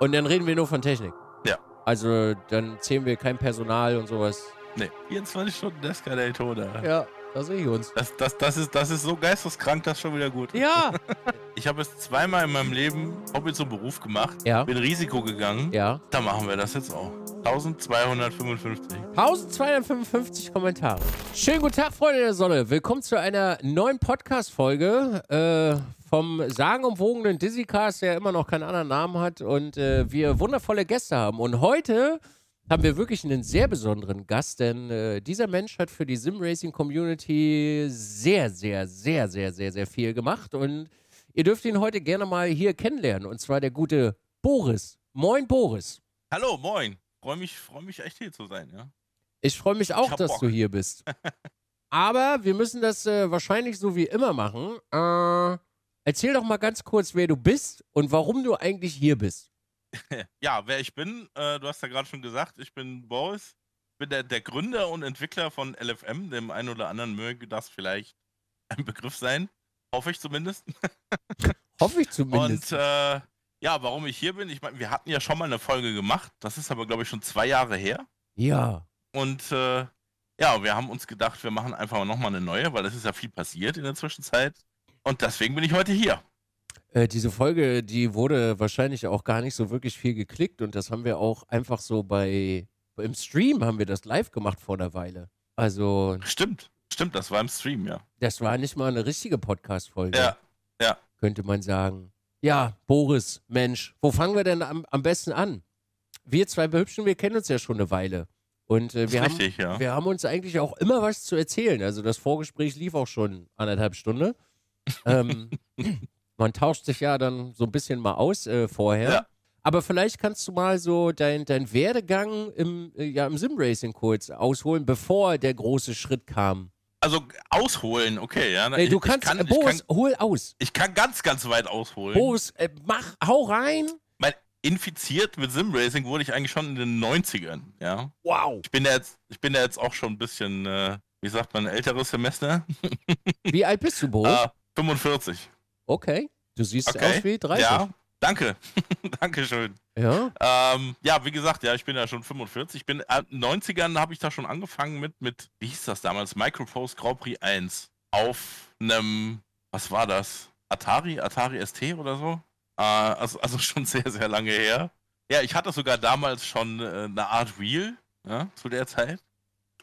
Und dann reden wir nur von Technik. Ja. Also dann zählen wir kein Personal und sowas. Nee, 24 Stunden Escalator. Ja, da sehe ich uns. Das, das, das, ist, das ist so geisteskrank, das ist schon wieder gut. Ja. ich habe es zweimal in meinem Leben jetzt so einen Beruf gemacht. Ja. Bin Risiko gegangen. Ja. Da machen wir das jetzt auch. 1255. 1255 Kommentare. Schönen guten Tag, Freunde der Sonne. Willkommen zu einer neuen Podcast-Folge. Äh, vom sagenumwogenen Dizzy Dizzycast, der immer noch keinen anderen Namen hat und äh, wir wundervolle Gäste haben. Und heute haben wir wirklich einen sehr besonderen Gast, denn äh, dieser Mensch hat für die Sim-Racing-Community sehr, sehr, sehr, sehr, sehr, sehr viel gemacht und ihr dürft ihn heute gerne mal hier kennenlernen und zwar der gute Boris. Moin, Boris. Hallo, moin. Freue mich, freu mich echt hier zu sein, ja. Ich freue mich auch, dass Bock. du hier bist. Aber wir müssen das äh, wahrscheinlich so wie immer machen. Äh, Erzähl doch mal ganz kurz, wer du bist und warum du eigentlich hier bist. ja, wer ich bin, äh, du hast ja gerade schon gesagt, ich bin Boris, bin der, der, Gründer und Entwickler von LFM, dem einen oder anderen möge das vielleicht ein Begriff sein. Hoffe ich zumindest. Hoffe ich zumindest. Und äh, ja, warum ich hier bin, ich meine, wir hatten ja schon mal eine Folge gemacht, das ist aber, glaube ich, schon zwei Jahre her. Ja. Und äh, ja, wir haben uns gedacht, wir machen einfach nochmal eine neue, weil es ist ja viel passiert in der Zwischenzeit. Und deswegen bin ich heute hier. Äh, diese Folge, die wurde wahrscheinlich auch gar nicht so wirklich viel geklickt und das haben wir auch einfach so bei im Stream haben wir das live gemacht vor einer Weile. Also stimmt, stimmt, das war im Stream, ja. Das war nicht mal eine richtige Podcast-Folge. Ja, ja. Könnte man sagen. Ja, Boris, Mensch, wo fangen wir denn am, am besten an? Wir zwei Behübschen, wir kennen uns ja schon eine Weile. Und äh, wir, richtig, haben, ja. wir haben uns eigentlich auch immer was zu erzählen. Also das Vorgespräch lief auch schon anderthalb Stunden ähm, man tauscht sich ja dann so ein bisschen mal aus äh, vorher. Ja. Aber vielleicht kannst du mal so deinen dein Werdegang im, äh, ja, im Simracing kurz ausholen, bevor der große Schritt kam. Also ausholen, okay, ja. Ey, du ich, kannst, äh, ich kann, Boris, ich kann, hol aus. Ich kann ganz, ganz weit ausholen. Boos, äh, mach, hau rein. Mein, infiziert mit Simracing wurde ich eigentlich schon in den 90ern, ja. Wow. Ich bin da jetzt, ich bin da jetzt auch schon ein bisschen, äh, wie sagt man, älteres Semester. Wie alt bist du, Boos? Boris? Ah, 45. Okay, du siehst okay. aus wie 30. Ja, danke. Dankeschön. Ja. Ähm, ja, wie gesagt, ja, ich bin ja schon 45. In den äh, 90ern habe ich da schon angefangen mit, mit, wie hieß das damals? Microprose Grand Prix 1 auf einem, was war das? Atari, Atari ST oder so? Äh, also, also schon sehr, sehr lange her. Ja, ich hatte sogar damals schon äh, eine Art Wheel, ja, zu der Zeit.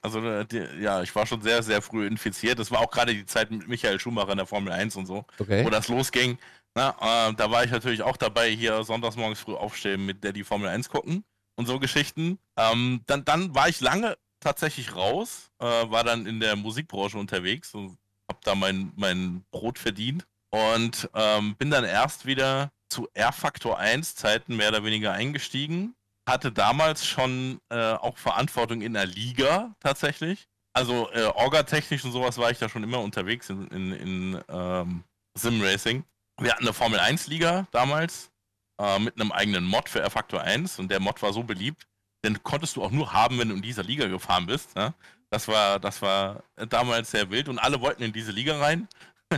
Also, äh, ja, ich war schon sehr, sehr früh infiziert. Das war auch gerade die Zeit mit Michael Schumacher in der Formel 1 und so, okay. wo das losging. Na, äh, da war ich natürlich auch dabei, hier sonntags morgens früh aufstehen, mit der die Formel 1 gucken und so Geschichten. Ähm, dann, dann war ich lange tatsächlich raus, äh, war dann in der Musikbranche unterwegs und habe da mein, mein Brot verdient und ähm, bin dann erst wieder zu R-Faktor 1 Zeiten mehr oder weniger eingestiegen hatte damals schon äh, auch Verantwortung in der Liga tatsächlich. Also äh, orga-technisch und sowas war ich da schon immer unterwegs in, in, in ähm, Sim Racing. Wir hatten eine Formel 1 Liga damals äh, mit einem eigenen Mod für r faktor 1 und der Mod war so beliebt, den konntest du auch nur haben, wenn du in dieser Liga gefahren bist. Ne? Das war, das war damals sehr wild und alle wollten in diese Liga rein.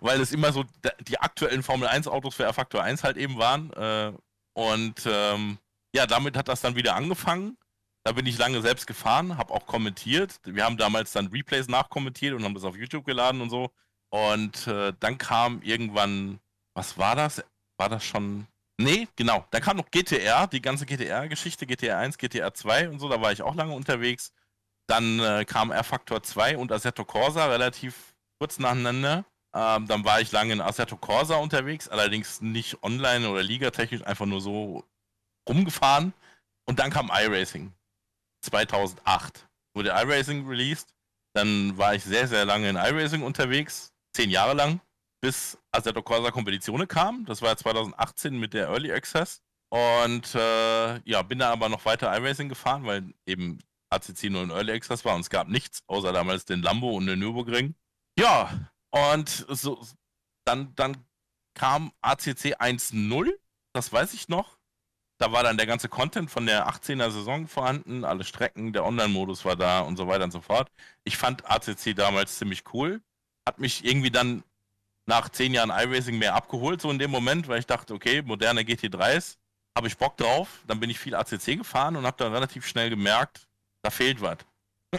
weil es immer so die aktuellen Formel 1 Autos für r faktor 1 halt eben waren. Äh, und ähm, ja, damit hat das dann wieder angefangen. Da bin ich lange selbst gefahren, habe auch kommentiert. Wir haben damals dann Replays nachkommentiert und haben das auf YouTube geladen und so. Und äh, dann kam irgendwann, was war das? War das schon. Nee, genau. Da kam noch GTR, die ganze GTR-Geschichte, GTR 1, GTR 2 und so. Da war ich auch lange unterwegs. Dann äh, kam r faktor 2 und Assetto Corsa relativ kurz nacheinander. Ähm, dann war ich lange in Assetto Corsa unterwegs, allerdings nicht online oder ligatechnisch, einfach nur so rumgefahren und dann kam iRacing. 2008 wurde iRacing released. Dann war ich sehr, sehr lange in iRacing unterwegs, zehn Jahre lang, bis Assetto Corsa Competizione kam. Das war 2018 mit der Early Access. Und äh, ja, bin da aber noch weiter iRacing gefahren, weil eben ACC nur ein Early Access war und es gab nichts, außer damals den Lambo und den Nürburgring. Ja, und so, dann, dann kam ACC 1.0, das weiß ich noch. Da war dann der ganze Content von der 18er Saison vorhanden, alle Strecken, der Online-Modus war da und so weiter und so fort. Ich fand ACC damals ziemlich cool. Hat mich irgendwie dann nach zehn Jahren iRacing mehr abgeholt, so in dem Moment, weil ich dachte, okay, moderne GT3s, habe ich Bock drauf. Dann bin ich viel ACC gefahren und habe dann relativ schnell gemerkt, da fehlt was.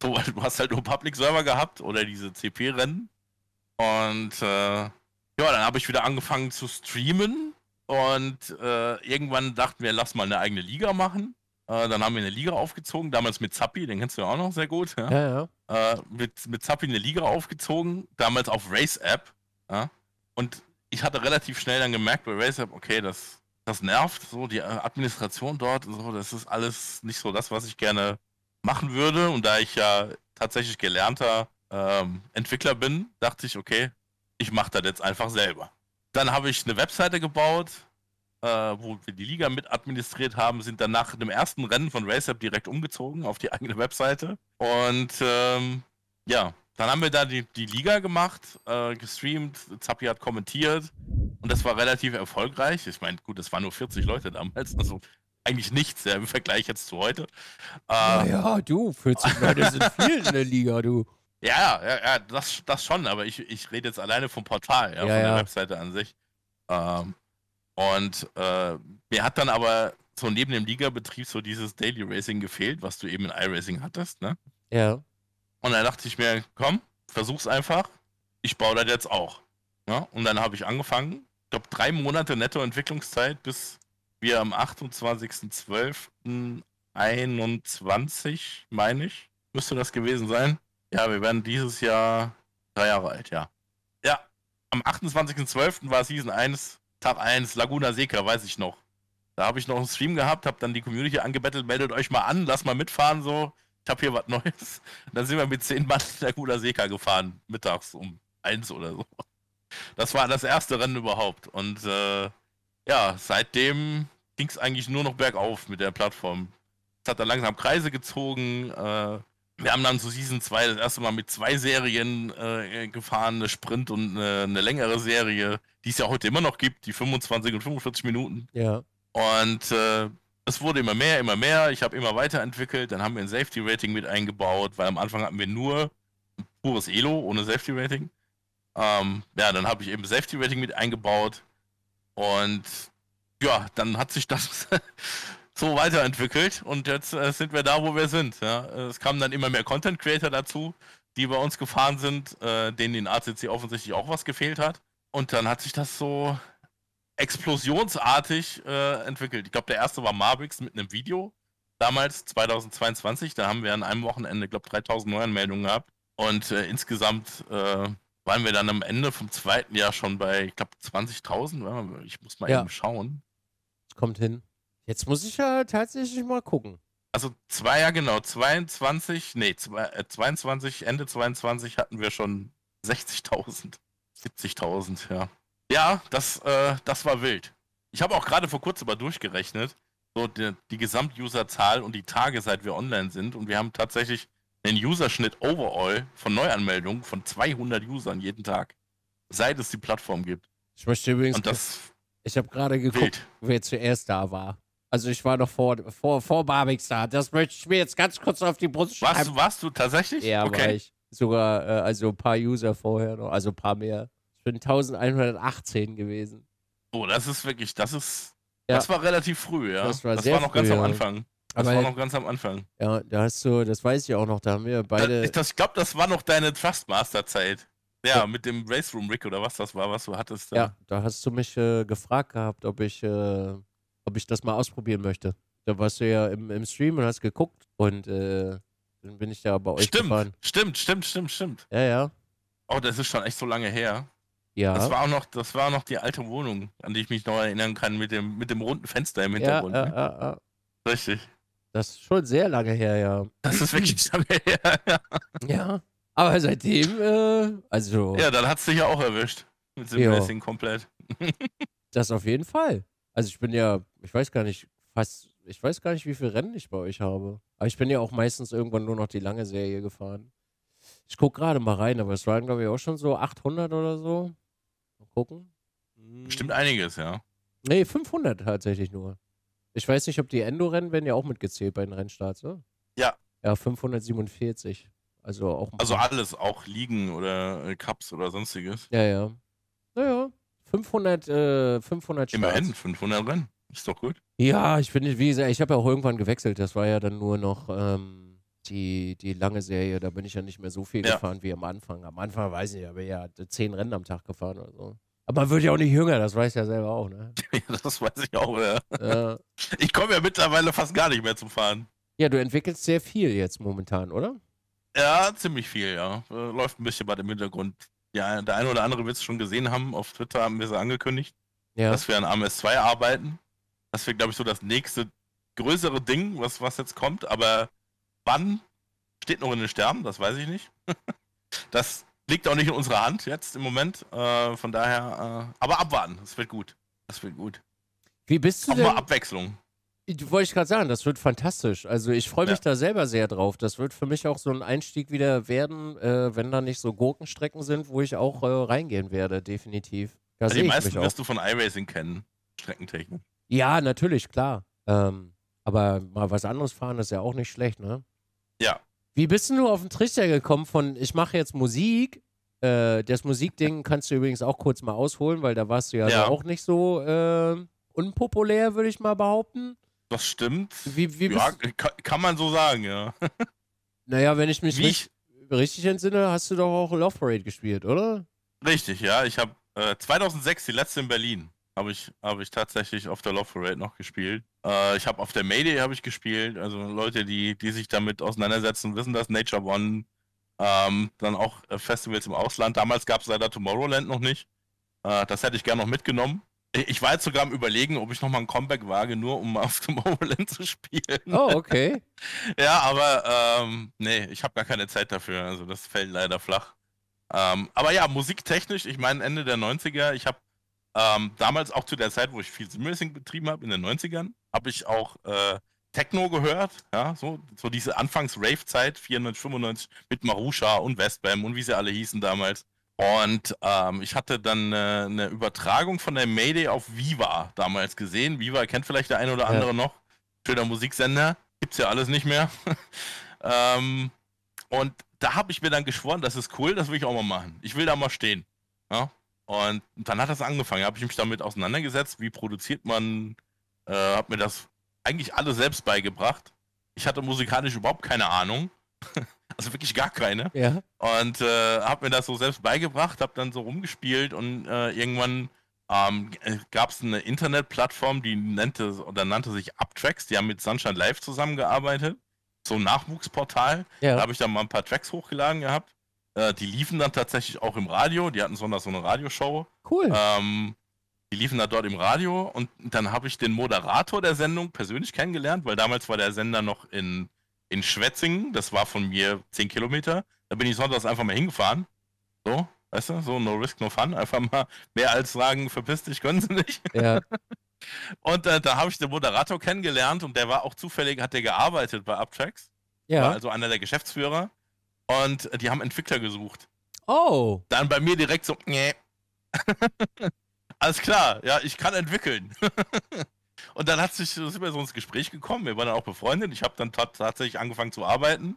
du hast halt nur Public-Server gehabt oder diese CP-Rennen. Und äh, ja, dann habe ich wieder angefangen zu streamen. Und äh, irgendwann dachten wir, lass mal eine eigene Liga machen. Äh, dann haben wir eine Liga aufgezogen, damals mit Zappi, den kennst du ja auch noch sehr gut. Ja, ja. ja. Äh, mit, mit Zappi eine Liga aufgezogen, damals auf Race App. Ja? Und ich hatte relativ schnell dann gemerkt bei Race App, okay, das, das nervt, so die äh, Administration dort und so, das ist alles nicht so das, was ich gerne machen würde. Und da ich ja tatsächlich gelernter ähm, Entwickler bin, dachte ich, okay, ich mache das jetzt einfach selber. Dann habe ich eine Webseite gebaut, äh, wo wir die Liga mit administriert haben, sind dann nach dem ersten Rennen von RaceApp direkt umgezogen auf die eigene Webseite. Und ähm, ja, dann haben wir da die, die Liga gemacht, äh, gestreamt, Zappi hat kommentiert und das war relativ erfolgreich. Ich meine, gut, es waren nur 40 Leute damals, also eigentlich nichts ja, im Vergleich jetzt zu heute. Ähm, naja, du, 40 Leute sind viel in der Liga, du. Ja, ja, ja, das, das schon, aber ich, ich rede jetzt alleine vom Portal, ja, ja, von der ja. Webseite an sich. Ähm, und äh, mir hat dann aber so neben dem Liga-Betrieb so dieses Daily Racing gefehlt, was du eben in iRacing hattest, ne? Ja. Und dann dachte ich mir, komm, versuch's einfach. Ich baue das jetzt auch. Ne? Und dann habe ich angefangen. Ich glaube, drei Monate netto Entwicklungszeit, bis wir am 28.12.21, meine ich, müsste das gewesen sein, ja, wir werden dieses Jahr drei Jahre alt, ja. Ja, am 28.12. war Season 1, Tag 1, Laguna Seca, weiß ich noch. Da habe ich noch einen Stream gehabt, habe dann die Community angebettelt, meldet euch mal an, lasst mal mitfahren, so. Ich habe hier was Neues. Und dann sind wir mit zehn Mann Laguna Seca gefahren, mittags um eins oder so. Das war das erste Rennen überhaupt. Und äh, ja, seitdem ging es eigentlich nur noch bergauf mit der Plattform. Es hat dann langsam Kreise gezogen. Äh, wir haben dann zu Season 2 das erste Mal mit zwei Serien äh, gefahren, eine Sprint und eine, eine, längere Serie, die es ja heute immer noch gibt, die 25 und 45 Minuten. Ja. Und äh, es wurde immer mehr, immer mehr. Ich habe immer weiterentwickelt. Dann haben wir ein Safety Rating mit eingebaut, weil am Anfang hatten wir nur pures Elo ohne Safety Rating. Ähm, ja, dann habe ich eben Safety Rating mit eingebaut. Und ja, dann hat sich das so weiterentwickelt und jetzt äh, sind wir da, wo wir sind. Ja. Es kamen dann immer mehr Content Creator dazu, die bei uns gefahren sind, äh, denen in ACC offensichtlich auch was gefehlt hat. Und dann hat sich das so explosionsartig äh, entwickelt. Ich glaube, der erste war Marvix mit einem Video. Damals, 2022, da haben wir an einem Wochenende, glaube 3000 Neuanmeldungen gehabt. Und äh, insgesamt äh, waren wir dann am Ende vom zweiten Jahr schon bei, ich glaube, 20.000. Ich muss mal ja. eben schauen. Kommt hin. Jetzt muss ich ja tatsächlich mal gucken. Also zwei, ja genau, 22, nee, 22, äh, Ende 22 hatten wir schon 60.000, 70.000, ja. Ja, das, äh, das war wild. Ich habe auch gerade vor kurzem mal durchgerechnet, so die, die Gesamt-User-Zahl und die Tage, seit wir online sind. Und wir haben tatsächlich einen Userschnitt overall von Neuanmeldungen von 200 Usern jeden Tag, seit es die Plattform gibt. Ich möchte übrigens. Und das ich habe gerade geguckt, wild. wer zuerst da war. Also ich war noch vor, vor, vor Barbix da. Das möchte ich mir jetzt ganz kurz auf die Brust schreiben. Warst, warst du tatsächlich? Ja, okay. war ich. Sogar, äh, also ein paar User vorher noch, also ein paar mehr. Ich bin 1118 gewesen. Oh, das ist wirklich, das ist, ja. das war relativ früh, ja. Das war, das war noch früh, ganz am Anfang. Das Aber war noch ganz am Anfang. Ja, da hast du, das weiß ich auch noch, da haben wir beide. Da, ich, ich glaube, das war noch deine Trustmaster-Zeit. Ja, ja, mit dem Race Room Rick oder was das war, was du hattest. Da. Ja, da hast du mich äh, gefragt gehabt, ob ich äh, ob ich das mal ausprobieren möchte. Da warst du ja im, im Stream und hast geguckt und äh, dann bin ich ja bei euch stimmt, gefahren. Stimmt, stimmt, stimmt, stimmt. Ja, ja. Oh, das ist schon echt so lange her. Ja. Das war auch noch, das war noch die alte Wohnung, an die ich mich noch erinnern kann, mit dem, mit dem runden Fenster im Hintergrund. Ja, ne? ja, ja, äh. Richtig. Das ist schon sehr lange her, ja. Das ist wirklich lange her, ja. Ja. Aber seitdem, äh, also. Ja, dann hat es dich ja auch erwischt. Mit Simracing komplett. das auf jeden Fall. Also ich bin ja, ich weiß gar nicht, fast, ich weiß gar nicht, wie viel Rennen ich bei euch habe. Aber ich bin ja auch meistens irgendwann nur noch die lange Serie gefahren. Ich gucke gerade mal rein, aber es waren, glaube ich, auch schon so 800 oder so. Mal gucken. Hm. Stimmt einiges, ja. Nee, 500 tatsächlich nur. Ich weiß nicht, ob die Endo-Rennen werden ja auch mitgezählt bei den Rennstarts, oder? Ne? Ja. Ja, 547. Also auch. Also alles, auch Ligen oder äh, Cups oder sonstiges. Ja, ja. Naja, 500, äh, 500 Starts. Immerhin, 500 Rennen. Ist doch gut. Ja, ich finde, wie gesagt, ich habe ja auch irgendwann gewechselt. Das war ja dann nur noch ähm, die, die lange Serie. Da bin ich ja nicht mehr so viel ja. gefahren wie am Anfang. Am Anfang, weiß ich nicht, aber ja, zehn Rennen am Tag gefahren oder so. Aber man wird ja auch nicht jünger, das weiß ich ja selber auch, ne? Ja, das weiß ich auch, ja. ja. Ich komme ja mittlerweile fast gar nicht mehr zum Fahren. Ja, du entwickelst sehr viel jetzt momentan, oder? Ja, ziemlich viel, ja. Äh, läuft ein bisschen bei dem Hintergrund ja, der eine oder andere wird es schon gesehen haben. Auf Twitter haben wir es angekündigt, ja. dass wir an AMS 2 arbeiten. Das wäre, glaube ich, so das nächste größere Ding, was, was jetzt kommt. Aber wann steht noch in den Sternen, das weiß ich nicht. das liegt auch nicht in unserer Hand jetzt im Moment. Äh, von daher, äh, aber abwarten, das wird gut. Das wird gut. Wie bist du auch denn? Mal Abwechslung. Wollte ich gerade sagen, das wird fantastisch. Also ich freue mich ja. da selber sehr drauf. Das wird für mich auch so ein Einstieg wieder werden, äh, wenn da nicht so Gurkenstrecken sind, wo ich auch äh, reingehen werde, definitiv. Da also die meisten wirst du von iRacing kennen, Streckentechnik. Ja, natürlich, klar. Ähm, aber mal was anderes fahren ist ja auch nicht schlecht, ne? Ja. Wie bist du auf den Trichter gekommen von, ich mache jetzt Musik? Äh, das Musikding kannst du übrigens auch kurz mal ausholen, weil da warst du ja, ja. auch nicht so ähm, unpopulär, würde ich mal behaupten. Das stimmt. Wie, wie ja, kann, man so sagen, ja. Naja, wenn ich mich richtig, richtig entsinne, hast du doch auch Love Parade gespielt, oder? Richtig, ja. Ich habe äh, 2006, die letzte in Berlin, habe ich, hab ich tatsächlich auf der Love Parade noch gespielt. Äh, ich habe auf der Mayday habe ich gespielt. Also Leute, die, die sich damit auseinandersetzen, wissen das. Nature One, ähm, dann auch äh, Festivals im Ausland. Damals gab es leider Tomorrowland noch nicht. Äh, das hätte ich gerne noch mitgenommen. Ich war jetzt sogar am Überlegen, ob ich nochmal ein Comeback wage, nur um auf dem Overland zu spielen. Oh, okay. ja, aber ähm, nee, ich habe gar keine Zeit dafür. Also das fällt leider flach. Ähm, aber ja, musiktechnisch, ich meine Ende der 90er, ich habe ähm, damals auch zu der Zeit, wo ich viel Simracing betrieben habe, in den 90ern, habe ich auch äh, Techno gehört, ja, so, so diese Anfangs-Rave-Zeit, 495 mit Marusha und Westbam und wie sie alle hießen damals. Und ähm, ich hatte dann eine, äh, eine Übertragung von der Mayday auf Viva damals gesehen. Viva kennt vielleicht der eine oder andere ja. noch. Schöner Musiksender. Gibt's ja alles nicht mehr. ähm, und da habe ich mir dann geschworen, das ist cool, das will ich auch mal machen. Ich will da mal stehen. Ja? Und dann hat das angefangen. Da habe ich mich damit auseinandergesetzt, wie produziert man. Äh, habe mir das eigentlich alles selbst beigebracht. Ich hatte musikalisch überhaupt keine Ahnung. Also wirklich gar keine. Ja. Und äh, habe mir das so selbst beigebracht, habe dann so rumgespielt und äh, irgendwann ähm, äh, gab es eine Internetplattform, die nannte oder nannte sich Uptracks. Die haben mit Sunshine Live zusammengearbeitet. So ein Nachwuchsportal. Ja. Da habe ich dann mal ein paar Tracks hochgeladen gehabt. Äh, die liefen dann tatsächlich auch im Radio. Die hatten so eine, so eine Radioshow. Cool. Ähm, die liefen da dort im Radio und dann habe ich den Moderator der Sendung persönlich kennengelernt, weil damals war der Sender noch in in Schwetzingen, das war von mir 10 Kilometer. Da bin ich sonntags einfach mal hingefahren. So, weißt du, so no risk, no fun. Einfach mal mehr als sagen, verpiss dich, können sie nicht. Ja. Und äh, da habe ich den Moderator kennengelernt und der war auch zufällig, hat der gearbeitet bei Uptracks. Ja. War also einer der Geschäftsführer. Und äh, die haben Entwickler gesucht. Oh. Dann bei mir direkt so, nee. Alles klar, ja, ich kann entwickeln. Und dann hat sich, sind wir so ins Gespräch gekommen. Wir waren dann auch befreundet. Ich habe dann tatsächlich angefangen zu arbeiten,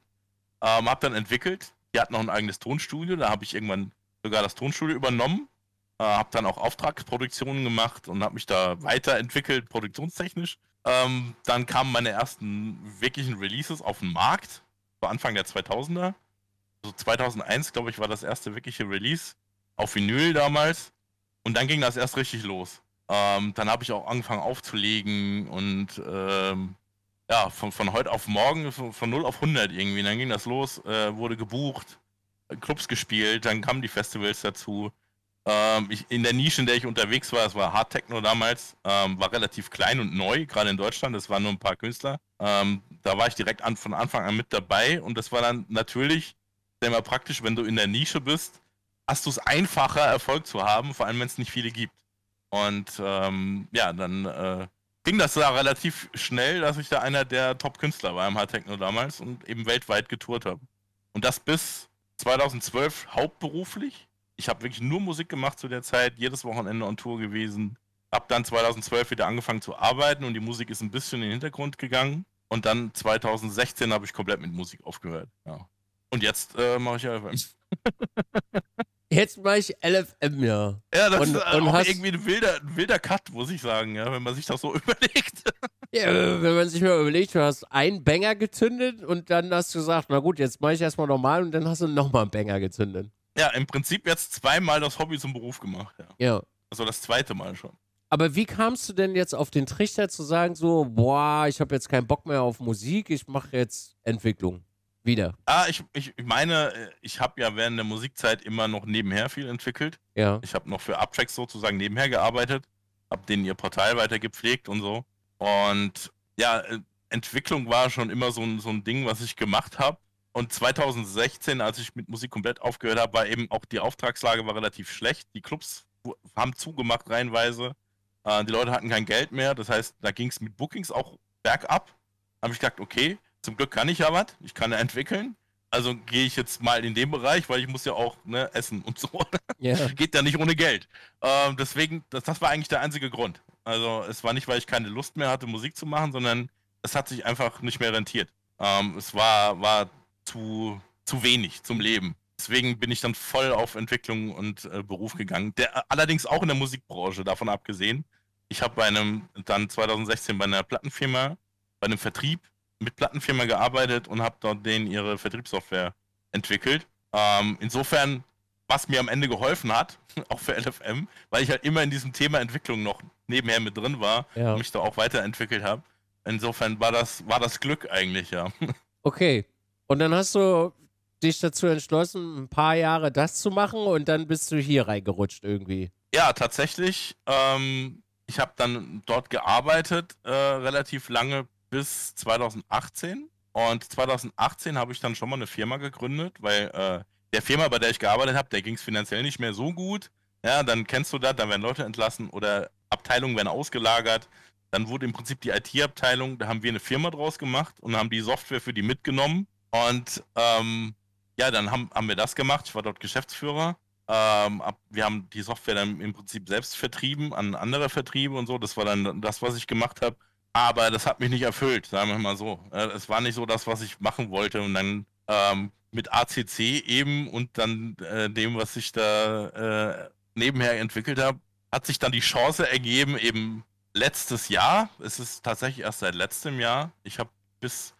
ähm, habe dann entwickelt. Die hat noch ein eigenes Tonstudio. Da habe ich irgendwann sogar das Tonstudio übernommen. Äh, habe dann auch Auftragsproduktionen gemacht und habe mich da weiterentwickelt, produktionstechnisch. Ähm, dann kamen meine ersten wirklichen Releases auf den Markt. War Anfang der 2000er. So 2001, glaube ich, war das erste wirkliche Release auf Vinyl damals. Und dann ging das erst richtig los. Ähm, dann habe ich auch angefangen aufzulegen und ähm, ja, von, von heute auf morgen, von, von 0 auf 100 irgendwie. dann ging das los, äh, wurde gebucht, Clubs gespielt, dann kamen die Festivals dazu. Ähm, ich, in der Nische, in der ich unterwegs war, es war Hard Techno damals, ähm, war relativ klein und neu, gerade in Deutschland, das waren nur ein paar Künstler. Ähm, da war ich direkt an, von Anfang an mit dabei und das war dann natürlich immer praktisch, wenn du in der Nische bist, hast du es einfacher, Erfolg zu haben, vor allem wenn es nicht viele gibt. Und ähm, ja, dann äh, ging das da relativ schnell, dass ich da einer der Top-Künstler war im Hardtechno damals und eben weltweit getourt habe. Und das bis 2012 hauptberuflich. Ich habe wirklich nur Musik gemacht zu der Zeit, jedes Wochenende on Tour gewesen. Hab dann 2012 wieder angefangen zu arbeiten und die Musik ist ein bisschen in den Hintergrund gegangen. Und dann 2016 habe ich komplett mit Musik aufgehört. Ja. Und jetzt äh, mache ich ja. jetzt mache ich LFM, ja. Ja, das und, ist und auch irgendwie ein wilder, ein wilder Cut, muss ich sagen, ja, wenn man sich das so überlegt. Ja, wenn man sich mal überlegt, du hast einen Banger gezündet und dann hast du gesagt, na gut, jetzt mache ich erstmal normal und dann hast du nochmal einen Banger gezündet. Ja, im Prinzip jetzt zweimal das Hobby zum Beruf gemacht, ja. ja. Also das zweite Mal schon. Aber wie kamst du denn jetzt auf den Trichter zu sagen, so, boah, ich habe jetzt keinen Bock mehr auf Musik, ich mache jetzt Entwicklung? Wieder. Ah, ich, ich meine, äh, ich habe ja während der Musikzeit immer noch nebenher viel entwickelt. Ja. Ich habe noch für Uptracks sozusagen nebenher gearbeitet, habe denen ihr Portal weiter gepflegt und so. Und ja, äh, Entwicklung war schon immer so ein, so ein Ding, was ich gemacht habe. Und 2016, als ich mit Musik komplett aufgehört habe, war eben auch die Auftragslage war relativ schlecht. Die Clubs haben zugemacht reihenweise. Äh, die Leute hatten kein Geld mehr. Das heißt, da ging es mit Bookings auch bergab. Da Habe ich gedacht, okay, zum Glück kann ich ja was, ich kann ja entwickeln. Also gehe ich jetzt mal in den Bereich, weil ich muss ja auch ne, essen und so. Yeah. Geht ja nicht ohne Geld. Ähm, deswegen, das, das war eigentlich der einzige Grund. Also es war nicht, weil ich keine Lust mehr hatte, Musik zu machen, sondern es hat sich einfach nicht mehr rentiert. Ähm, es war, war zu, zu wenig zum Leben. Deswegen bin ich dann voll auf Entwicklung und äh, Beruf gegangen. Der, äh, allerdings auch in der Musikbranche, davon abgesehen. Ich habe bei einem, dann 2016 bei einer Plattenfirma, bei einem Vertrieb mit Plattenfirma gearbeitet und habe dort denen ihre Vertriebssoftware entwickelt. Ähm, insofern, was mir am Ende geholfen hat, auch für LFM, weil ich halt immer in diesem Thema Entwicklung noch nebenher mit drin war ja. und mich da auch weiterentwickelt habe. Insofern war das, war das Glück eigentlich, ja. Okay. Und dann hast du dich dazu entschlossen, ein paar Jahre das zu machen und dann bist du hier reingerutscht irgendwie. Ja, tatsächlich. Ähm, ich habe dann dort gearbeitet, äh, relativ lange, bis 2018. Und 2018 habe ich dann schon mal eine Firma gegründet, weil äh, der Firma, bei der ich gearbeitet habe, der ging es finanziell nicht mehr so gut. Ja, dann kennst du das, dann werden Leute entlassen oder Abteilungen werden ausgelagert. Dann wurde im Prinzip die IT-Abteilung, da haben wir eine Firma draus gemacht und haben die Software für die mitgenommen. Und ähm, ja, dann haben, haben wir das gemacht. Ich war dort Geschäftsführer. Ähm, ab, wir haben die Software dann im Prinzip selbst vertrieben an andere Vertriebe und so. Das war dann das, was ich gemacht habe aber das hat mich nicht erfüllt, sagen wir mal so. Äh, es war nicht so das, was ich machen wollte. Und dann ähm, mit ACC eben und dann äh, dem, was ich da äh, nebenher entwickelt habe, hat sich dann die Chance ergeben, eben letztes Jahr, es ist tatsächlich erst seit letztem Jahr, ich habe bis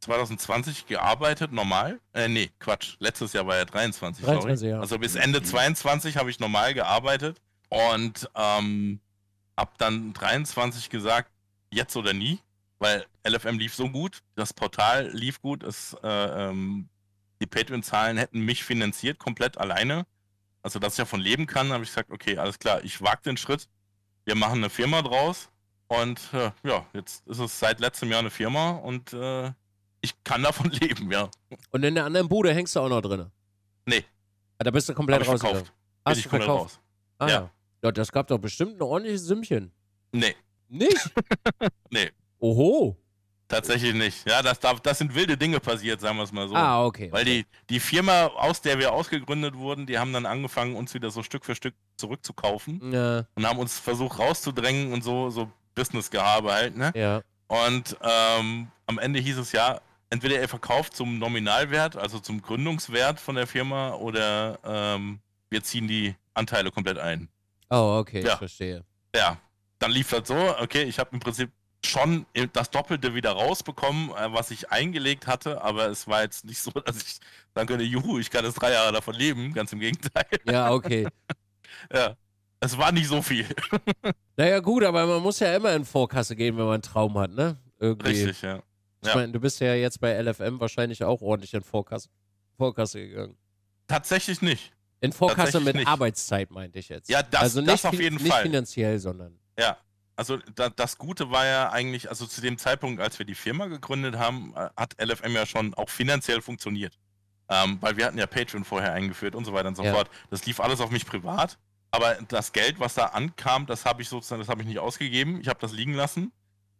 2020 gearbeitet, normal. Äh, nee, Quatsch, letztes Jahr war ja 23, 23 ja. Also bis Ende 22 habe ich normal gearbeitet und ähm, habe dann 23 gesagt, jetzt oder nie, weil LFM lief so gut, das Portal lief gut, es, äh, ähm, die Patreon-Zahlen hätten mich finanziert, komplett alleine. Also, dass ich davon leben kann, habe ich gesagt, okay, alles klar, ich wage den Schritt. Wir machen eine Firma draus. Und äh, ja, jetzt ist es seit letztem Jahr eine Firma und äh, ich kann davon leben, ja. Und in der anderen Bude hängst du auch noch drin? Nee. Ah, da bist du komplett raus. Hast Bin du verkauft? Raus. Ah, ja. ja. Das gab doch bestimmt ein ordentliches Sümmchen. Nee, nicht? nee. Oho. Tatsächlich nicht. Ja, das, das sind wilde Dinge passiert, sagen wir es mal so. Ah, okay. Weil die, die Firma, aus der wir ausgegründet wurden, die haben dann angefangen, uns wieder so Stück für Stück zurückzukaufen ja. und haben uns versucht rauszudrängen und so, so Business-Gehabe halt, ne? Ja. Und ähm, am Ende hieß es ja, entweder er verkauft zum Nominalwert, also zum Gründungswert von der Firma, oder ähm, wir ziehen die Anteile komplett ein. Oh, okay, ja. ich verstehe. Ja, dann lief das so, okay, ich habe im Prinzip schon das Doppelte wieder rausbekommen, äh, was ich eingelegt hatte, aber es war jetzt nicht so, dass ich sagen könnte, juhu, ich kann jetzt drei Jahre davon leben, ganz im Gegenteil. Ja, okay. ja, es war nicht so viel. naja, gut, aber man muss ja immer in Vorkasse gehen, wenn man einen Traum hat, ne? Irgendwie. Richtig, ja. Ich meine, du bist ja jetzt bei LFM wahrscheinlich auch ordentlich in Vorkasse, Vorkasse gegangen. Tatsächlich nicht. In Vorkasse mit nicht. Arbeitszeit, meinte ich jetzt. Ja, das, also nicht, das auf jeden nicht Fall. Nicht finanziell, sondern. Ja, also da, das Gute war ja eigentlich, also zu dem Zeitpunkt, als wir die Firma gegründet haben, äh, hat LFM ja schon auch finanziell funktioniert. Ähm, weil wir hatten ja Patreon vorher eingeführt und so weiter und so ja. fort. Das lief alles auf mich privat. Aber das Geld, was da ankam, das habe ich sozusagen, das habe ich nicht ausgegeben. Ich habe das liegen lassen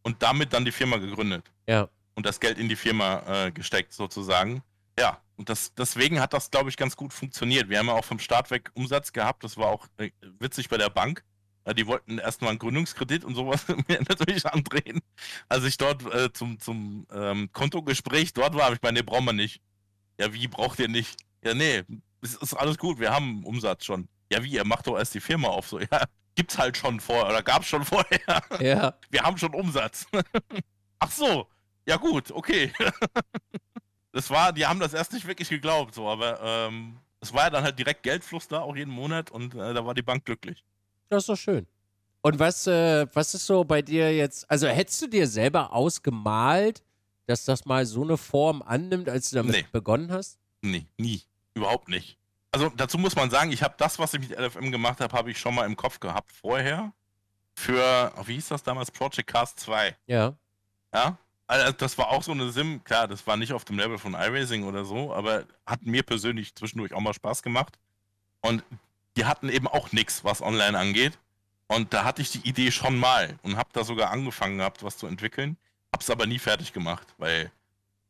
und damit dann die Firma gegründet. Ja. Und das Geld in die Firma äh, gesteckt sozusagen. Ja, und das, deswegen hat das, glaube ich, ganz gut funktioniert. Wir haben ja auch vom Start weg Umsatz gehabt. Das war auch äh, witzig bei der Bank. Ja, die wollten erstmal einen Gründungskredit und sowas mir natürlich andrehen. Als ich dort äh, zum, zum ähm, Kontogespräch dort war, habe ich meine, nee, brauchen wir nicht. Ja, wie braucht ihr nicht? Ja, nee, es ist alles gut, wir haben Umsatz schon. Ja, wie, ihr macht doch erst die Firma auf. So, ja, gibt's halt schon vorher oder gab's schon vorher. Ja. Wir haben schon Umsatz. Ach so, ja gut, okay. Das war, die haben das erst nicht wirklich geglaubt, so, aber ähm, es war ja dann halt direkt Geldfluss da, auch jeden Monat und äh, da war die Bank glücklich. Das ist doch schön. Und was, äh, was ist so bei dir jetzt? Also hättest du dir selber ausgemalt, dass das mal so eine Form annimmt, als du damit nee. begonnen hast? Nee, nie. Überhaupt nicht. Also dazu muss man sagen, ich habe das, was ich mit LFM gemacht habe, habe ich schon mal im Kopf gehabt vorher. Für, wie hieß das damals? Project Cast 2. Ja. Ja. Also das war auch so eine Sim, klar, das war nicht auf dem Level von iRacing oder so, aber hat mir persönlich zwischendurch auch mal Spaß gemacht. Und die hatten eben auch nichts, was online angeht. Und da hatte ich die Idee schon mal und habe da sogar angefangen gehabt, was zu entwickeln. Hab's aber nie fertig gemacht, weil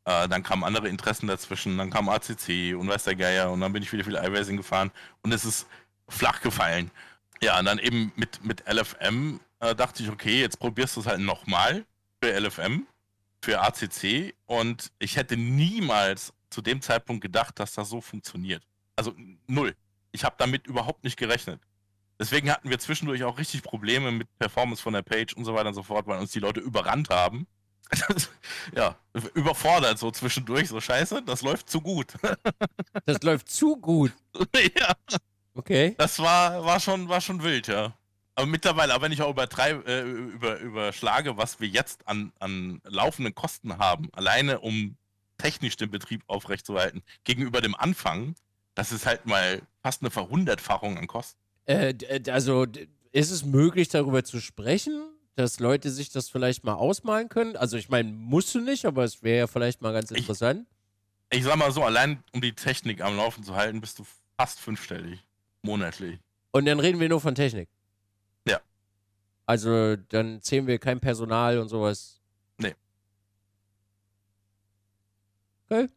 äh, dann kamen andere Interessen dazwischen, dann kam ACC und weiß der Geier und dann bin ich wieder viel iRacing gefahren und es ist flach gefallen. Ja, und dann eben mit, mit LFM äh, dachte ich, okay, jetzt probierst du es halt nochmal für LFM, für ACC und ich hätte niemals zu dem Zeitpunkt gedacht, dass das so funktioniert. Also null ich habe damit überhaupt nicht gerechnet. Deswegen hatten wir zwischendurch auch richtig Probleme mit Performance von der Page und so weiter und so fort, weil uns die Leute überrannt haben. ja, überfordert so zwischendurch, so scheiße, das läuft zu gut. das läuft zu gut. ja. Okay. Das war, war, schon, war schon wild, ja. Aber mittlerweile, aber wenn ich auch übertreibe, äh, über, überschlage, was wir jetzt an, an laufenden Kosten haben, alleine um technisch den Betrieb aufrechtzuerhalten, gegenüber dem Anfang, das ist halt mal fast eine Verhundertfachung an Kosten. Äh, äh also ist es möglich, darüber zu sprechen, dass Leute sich das vielleicht mal ausmalen können? Also ich meine, musst du nicht, aber es wäre ja vielleicht mal ganz interessant. Ich, ich sag mal so, allein um die Technik am Laufen zu halten, bist du fast fünfstellig monatlich. Und dann reden wir nur von Technik. Ja. Also dann zählen wir kein Personal und sowas. Nee. Okay.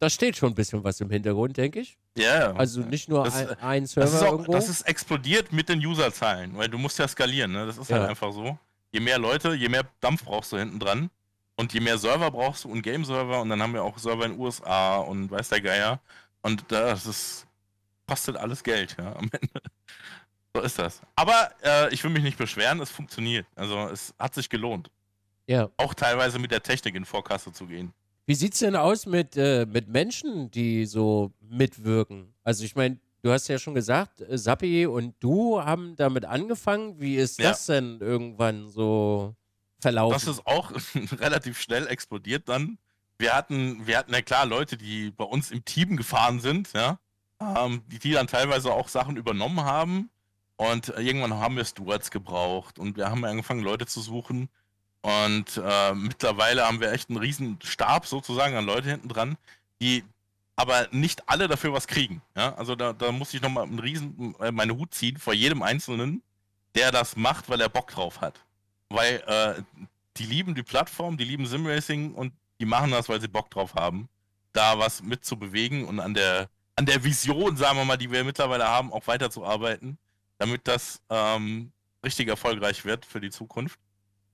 Da steht schon ein bisschen was im Hintergrund, denke ich. Ja. Yeah. Also nicht nur das, ein, äh, ein Server das ist auch, irgendwo. Das ist explodiert mit den Userzahlen, weil du musst ja skalieren, ne? Das ist halt ja. halt einfach so. Je mehr Leute, je mehr Dampf brauchst du hinten dran. Und je mehr Server brauchst du und Game-Server und dann haben wir auch Server in den USA und weiß der Geier. Und das ist, kostet alles Geld, ja, am Ende. So ist das. Aber äh, ich will mich nicht beschweren, es funktioniert. Also es hat sich gelohnt. Ja. Auch teilweise mit der Technik in Vorkasse zu gehen. Wie sieht es denn aus mit, äh, mit Menschen, die so mitwirken? Also ich meine, du hast ja schon gesagt, äh, Sappi und du haben damit angefangen. Wie ist ja. das denn irgendwann so verlaufen? Das ist auch relativ schnell explodiert dann. Wir hatten, wir hatten ja klar Leute, die bei uns im Team gefahren sind, ja, ähm, die, die dann teilweise auch Sachen übernommen haben. Und äh, irgendwann haben wir Stewards gebraucht und wir haben angefangen, Leute zu suchen, und äh, mittlerweile haben wir echt einen riesen Stab sozusagen an Leute hinten dran, die aber nicht alle dafür was kriegen. Ja? Also da, da muss ich nochmal einen riesen äh, meine Hut ziehen vor jedem Einzelnen, der das macht, weil er Bock drauf hat. Weil äh, die lieben die Plattform, die lieben Simracing und die machen das, weil sie Bock drauf haben, da was mitzubewegen und an der, an der Vision, sagen wir mal, die wir mittlerweile haben, auch weiterzuarbeiten, damit das ähm, richtig erfolgreich wird für die Zukunft.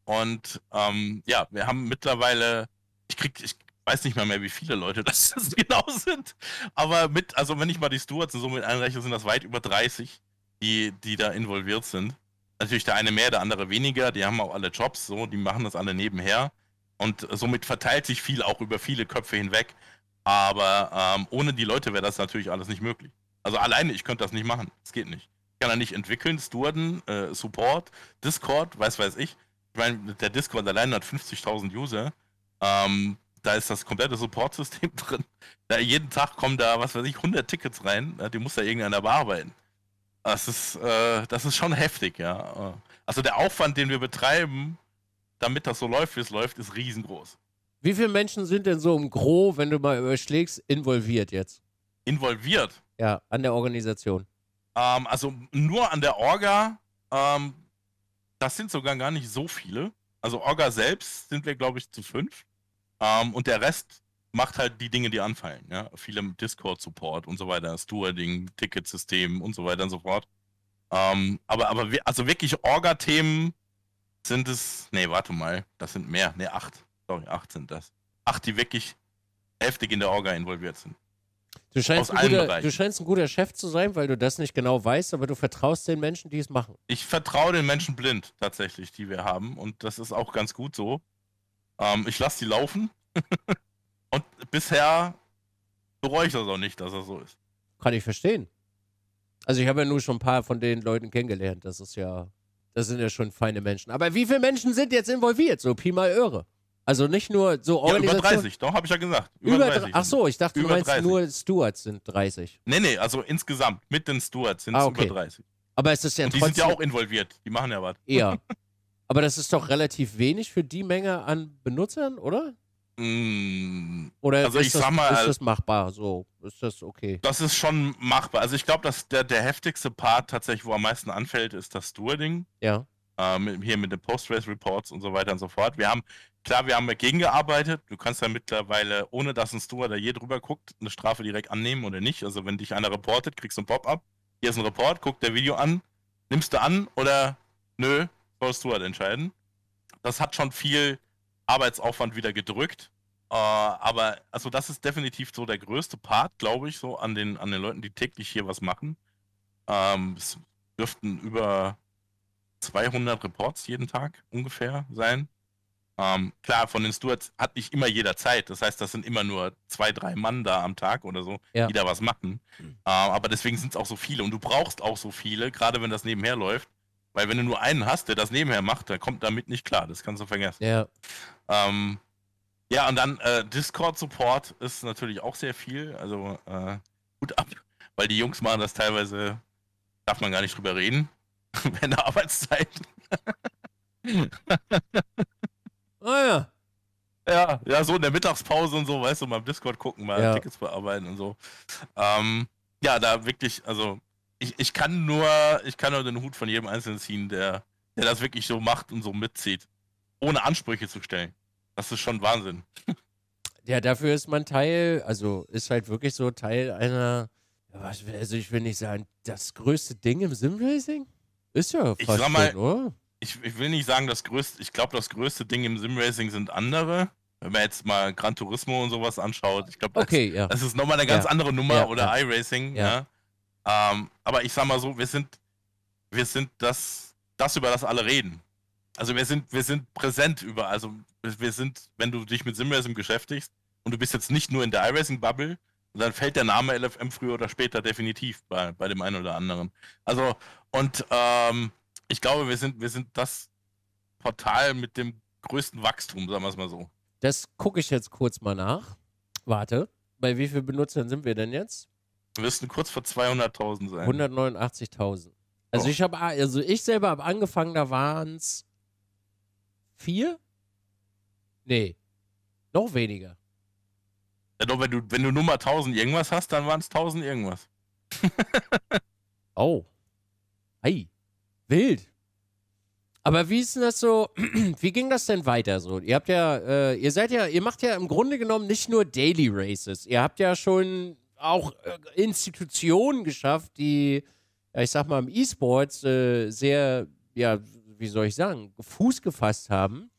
Und ähm, ja, wir haben mittlerweile, ich krieg, ich weiß nicht mal mehr, wie viele Leute das, das genau sind, aber mit, also wenn ich mal die Stewards und so mit einrechne, sind das weit über 30, die, die da involviert sind. Natürlich der eine mehr, der andere weniger, die haben auch alle Jobs, so, die machen das alle nebenher. Und somit verteilt sich viel auch über viele Köpfe hinweg. Aber ähm, ohne die Leute wäre das natürlich alles nicht möglich. Also alleine, ich könnte das nicht machen. Es geht nicht. Ich kann da nicht entwickeln, Stewarden, äh, Support, Discord, weiß weiß ich ich meine, der Discord allein hat 50.000 User. Ähm, da ist das komplette Support-System drin. Da jeden Tag kommen da, was weiß ich, 100 Tickets rein. Die muss da irgendeiner bearbeiten. Das ist, äh, das ist schon heftig, ja. Also der Aufwand, den wir betreiben, damit das so läuft, wie es läuft, ist riesengroß. Wie viele Menschen sind denn so im Gro, wenn du mal überschlägst, involviert jetzt? Involviert? Ja, an der Organisation. Ähm, also nur an der Orga ähm, das sind sogar gar nicht so viele. Also Orga selbst sind wir, glaube ich, zu fünf. Ähm, und der Rest macht halt die Dinge, die anfallen. Ja? Viele Discord-Support und so weiter, Stewarding, Ticketsystem und so weiter und so fort. Ähm, aber, aber wir, also wirklich Orga-Themen sind es. Nee, warte mal, das sind mehr. Nee, acht. Sorry, acht sind das. Acht, die wirklich heftig in der Orga involviert sind. Du scheinst, aus allen guter, Bereichen. du scheinst ein guter Chef zu sein, weil du das nicht genau weißt, aber du vertraust den Menschen, die es machen. Ich vertraue den Menschen blind, tatsächlich, die wir haben. Und das ist auch ganz gut so. Ähm, ich lasse die laufen. und bisher bereue ich das auch nicht, dass das so ist. Kann ich verstehen. Also ich habe ja nur schon ein paar von den Leuten kennengelernt. Das ist ja, das sind ja schon feine Menschen. Aber wie viele Menschen sind jetzt involviert? So Pi mal Öre. Also nicht nur so Organisation. Ja, über 30, doch, habe ich ja gesagt. Über, über 30. Ach so, ich dachte, du meinst 30. nur Stewards sind 30. Nee, nee, also insgesamt mit den Stewards sind ah, okay. es über 30. Aber es ist ja Und die sind ja auch involviert, die machen ja was. Ja. Aber das ist doch relativ wenig für die Menge an Benutzern, oder? Mm, oder also ist, ich das, sag mal, ist äh, das machbar? So, ist das okay? Das ist schon machbar. Also ich glaube, dass der, der heftigste Part tatsächlich, wo am meisten anfällt, ist das Stewarding. Ja. Ähm, hier mit den Post-Race-Reports und so weiter und so fort. Wir haben, klar, wir haben dagegen gearbeitet. Du kannst ja mittlerweile, ohne dass ein Steward da je drüber guckt, eine Strafe direkt annehmen oder nicht. Also wenn dich einer reportet, kriegst du einen Pop-Up. Hier ist ein Report, guck der Video an, nimmst du an oder nö, soll Steward halt entscheiden. Das hat schon viel Arbeitsaufwand wieder gedrückt. Äh, aber also das ist definitiv so der größte Part, glaube ich, so an den, an den Leuten, die täglich hier was machen. Ähm, es dürften über 200 Reports jeden Tag ungefähr sein. Ähm, klar, von den Stewards hat nicht immer jeder Zeit. Das heißt, das sind immer nur zwei, drei Mann da am Tag oder so, ja. die da was machen. Mhm. Ähm, aber deswegen sind es auch so viele. Und du brauchst auch so viele, gerade wenn das nebenher läuft. Weil wenn du nur einen hast, der das nebenher macht, dann kommt damit nicht klar. Das kannst du vergessen. Ja. Ähm, ja, und dann äh, Discord-Support ist natürlich auch sehr viel. Also äh, gut ab, weil die Jungs machen das teilweise, darf man gar nicht drüber reden. Während der Arbeitszeit. oh ah, ja. Ja, ja, so in der Mittagspause und so, weißt du, mal im Discord gucken, mal ja. Tickets bearbeiten und so. Ähm, ja, da wirklich, also ich, ich kann nur, ich kann nur den Hut von jedem Einzelnen ziehen, der, der das wirklich so macht und so mitzieht. Ohne Ansprüche zu stellen. Das ist schon Wahnsinn. Ja, dafür ist man Teil, also ist halt wirklich so Teil einer, also ich will nicht sagen, das größte Ding im Simracing? Ist ja fast ich mal, oder? Ich, ich, will nicht sagen, das größte, ich glaube, das größte Ding im Simracing sind andere. Wenn man jetzt mal Gran Turismo und sowas anschaut, ich glaube, das, okay, ja. das ist nochmal eine ganz ja. andere Nummer ja, oder iRacing. Ja. Ne? Ähm, aber ich sag mal so, wir sind, wir sind das, das, über das alle reden. Also wir sind, wir sind präsent über, also wir sind, wenn du dich mit Simracing beschäftigst und du bist jetzt nicht nur in der iRacing-Bubble, dann fällt der Name LFM früher oder später definitiv bei, bei dem einen oder anderen. Also, und ähm, ich glaube, wir sind, wir sind das Portal mit dem größten Wachstum, sagen wir es mal so. Das gucke ich jetzt kurz mal nach. Warte, bei wie vielen Benutzern sind wir denn jetzt? Wir müssten kurz vor 200.000 sein. 189.000. Also oh. ich habe, also ich selber habe angefangen, da waren es vier? Nee, noch weniger. Ja, doch, wenn du, wenn du nur mal 1000 irgendwas hast, dann waren es 1000 irgendwas. oh. Ei, wild. Aber wie ist denn das so, wie ging das denn weiter so? Ihr habt ja, äh, ihr seid ja, ihr macht ja im Grunde genommen nicht nur Daily Races. Ihr habt ja schon auch äh, Institutionen geschafft, die, ja, ich sag mal, im E-Sports äh, sehr, ja, wie soll ich sagen, Fuß gefasst haben.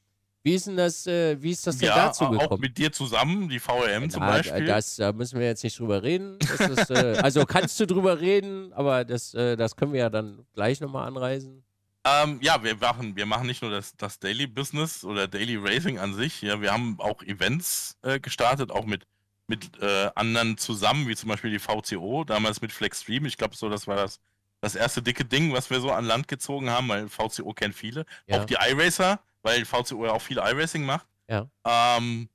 Wie ist denn das, äh, wie ist das denn ja, dazu gekommen? Auch mit dir zusammen, die VRM ja, zum Beispiel. Das, da müssen wir jetzt nicht drüber reden. Ist, äh, also kannst du drüber reden, aber das, äh, das können wir ja dann gleich nochmal anreisen. Ähm, ja, wir machen, wir machen nicht nur das, das Daily Business oder Daily Racing an sich. Ja, wir haben auch Events äh, gestartet, auch mit, mit äh, anderen zusammen, wie zum Beispiel die VCO, damals mit Flexstream. Ich glaube so, das war das, das erste dicke Ding, was wir so an Land gezogen haben, weil VCO kennt viele. Ja. Auch die iRacer weil VCO ja auch viel iRacing macht. Ja. Ähm,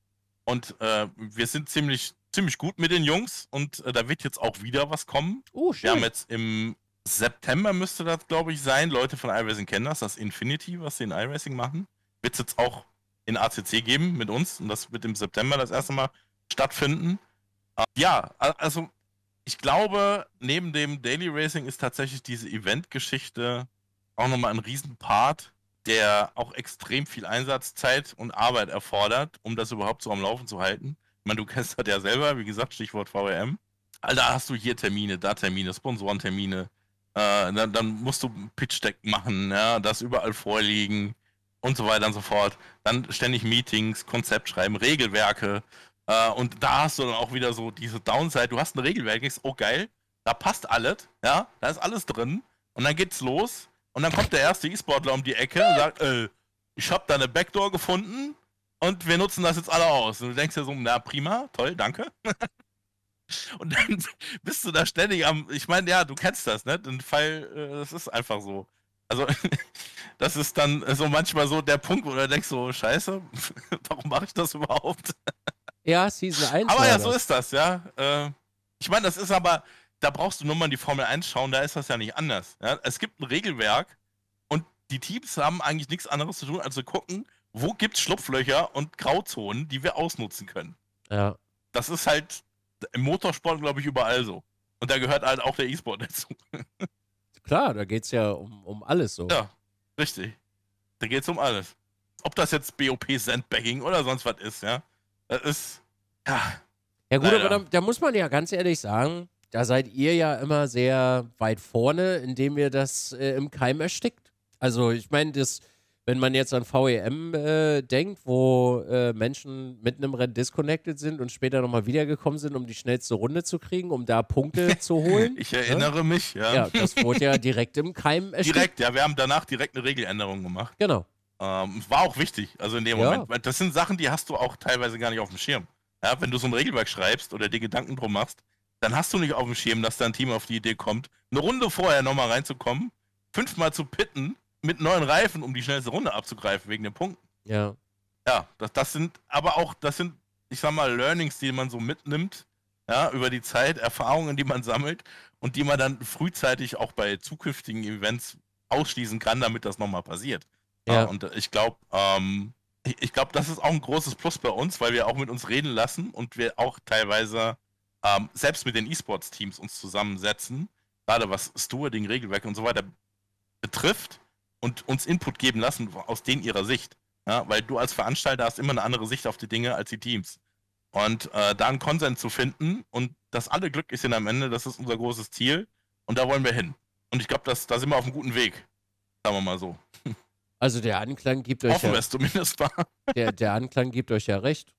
und äh, wir sind ziemlich, ziemlich gut mit den Jungs und äh, da wird jetzt auch wieder was kommen. Oh, schön. Wir haben jetzt im September müsste das, glaube ich, sein. Leute von iRacing kennen das, das Infinity, was sie in iRacing machen. Wird es jetzt auch in ACC geben mit uns und das wird im September das erste Mal stattfinden. Äh, ja, also ich glaube, neben dem Daily Racing ist tatsächlich diese Event-Geschichte auch nochmal ein Riesenpart der auch extrem viel Einsatzzeit und Arbeit erfordert, um das überhaupt so am Laufen zu halten. Ich meine, du kennst das ja selber, wie gesagt, Stichwort VRM. All also da hast du hier Termine, da Termine, Sponsorentermine. Äh, dann, dann, musst du Pitch-Deck machen, ja, das überall vorliegen und so weiter und so fort. Dann ständig Meetings, Konzept schreiben, Regelwerke. Äh, und da hast du dann auch wieder so diese Downside. Du hast ein Regelwerk, denkst, oh geil, da passt alles, ja, da ist alles drin. Und dann geht's los und dann kommt der erste E-Sportler um die Ecke und sagt, äh, ich habe da eine Backdoor gefunden und wir nutzen das jetzt alle aus. Und du denkst dir so, na prima, toll, danke. und dann bist du da ständig am, ich meine, ja, du kennst das, ne? Den Fall, äh, das ist einfach so. Also, das ist dann so manchmal so der Punkt, wo du denkst so, scheiße, warum mache ich das überhaupt? Ja, Season 1. Aber ja, so ist das, ja. Äh, ich meine, das ist aber, da brauchst du nur mal in die Formel 1 schauen, da ist das ja nicht anders. Ja? Es gibt ein Regelwerk und die Teams haben eigentlich nichts anderes zu tun, als zu gucken, wo gibt es Schlupflöcher und Grauzonen, die wir ausnutzen können. Ja. Das ist halt im Motorsport, glaube ich, überall so. Und da gehört halt auch der E-Sport dazu. Klar, da geht es ja um, um alles so. Ja, richtig. Da geht es um alles. Ob das jetzt BOP Sandbagging oder sonst was ist, ja. Das ist. Ja, ja gut, Leider. aber da, da muss man ja ganz ehrlich sagen, da seid ihr ja immer sehr weit vorne, indem ihr das äh, im Keim erstickt. Also ich meine, das, wenn man jetzt an VEM äh, denkt, wo äh, Menschen mit einem Rennen disconnected sind und später nochmal wiedergekommen sind, um die schnellste Runde zu kriegen, um da Punkte zu holen. Ich ne? erinnere ja? mich, ja. Ja, das wurde ja direkt im Keim erstickt. Direkt, ja, wir haben danach direkt eine Regeländerung gemacht. Genau. Ähm, war auch wichtig, also in dem ja. Moment, weil das sind Sachen, die hast du auch teilweise gar nicht auf dem Schirm. Ja, wenn du so ein Regelwerk schreibst oder dir Gedanken drum machst, dann hast du nicht auf dem Schirm, dass dein Team auf die Idee kommt, eine Runde vorher nochmal reinzukommen, fünfmal zu pitten mit neuen Reifen, um die schnellste Runde abzugreifen wegen den Punkten. Ja. Ja, das, das sind aber auch, das sind, ich sag mal, Learnings, die man so mitnimmt, ja, über die Zeit, Erfahrungen, die man sammelt und die man dann frühzeitig auch bei zukünftigen Events ausschließen kann, damit das nochmal passiert. Ja. ja. und ich glaube, ähm, ich glaube, das ist auch ein großes Plus bei uns, weil wir auch mit uns reden lassen und wir auch teilweise ähm, selbst mit den E-Sports-Teams uns zusammensetzen, gerade was Stewarding, Regelwerke und so weiter betrifft und uns Input geben lassen aus denen ihrer Sicht. Ja, weil du als Veranstalter hast immer eine andere Sicht auf die Dinge als die Teams. Und äh, da einen Konsens zu finden und dass alle glücklich sind am Ende, das ist unser großes Ziel und da wollen wir hin. Und ich glaube, da sind wir auf einem guten Weg. Sagen wir mal so. Also der Anklang gibt euch. Hoffen ja, wir es zumindest war. Der, der Anklang gibt euch ja recht.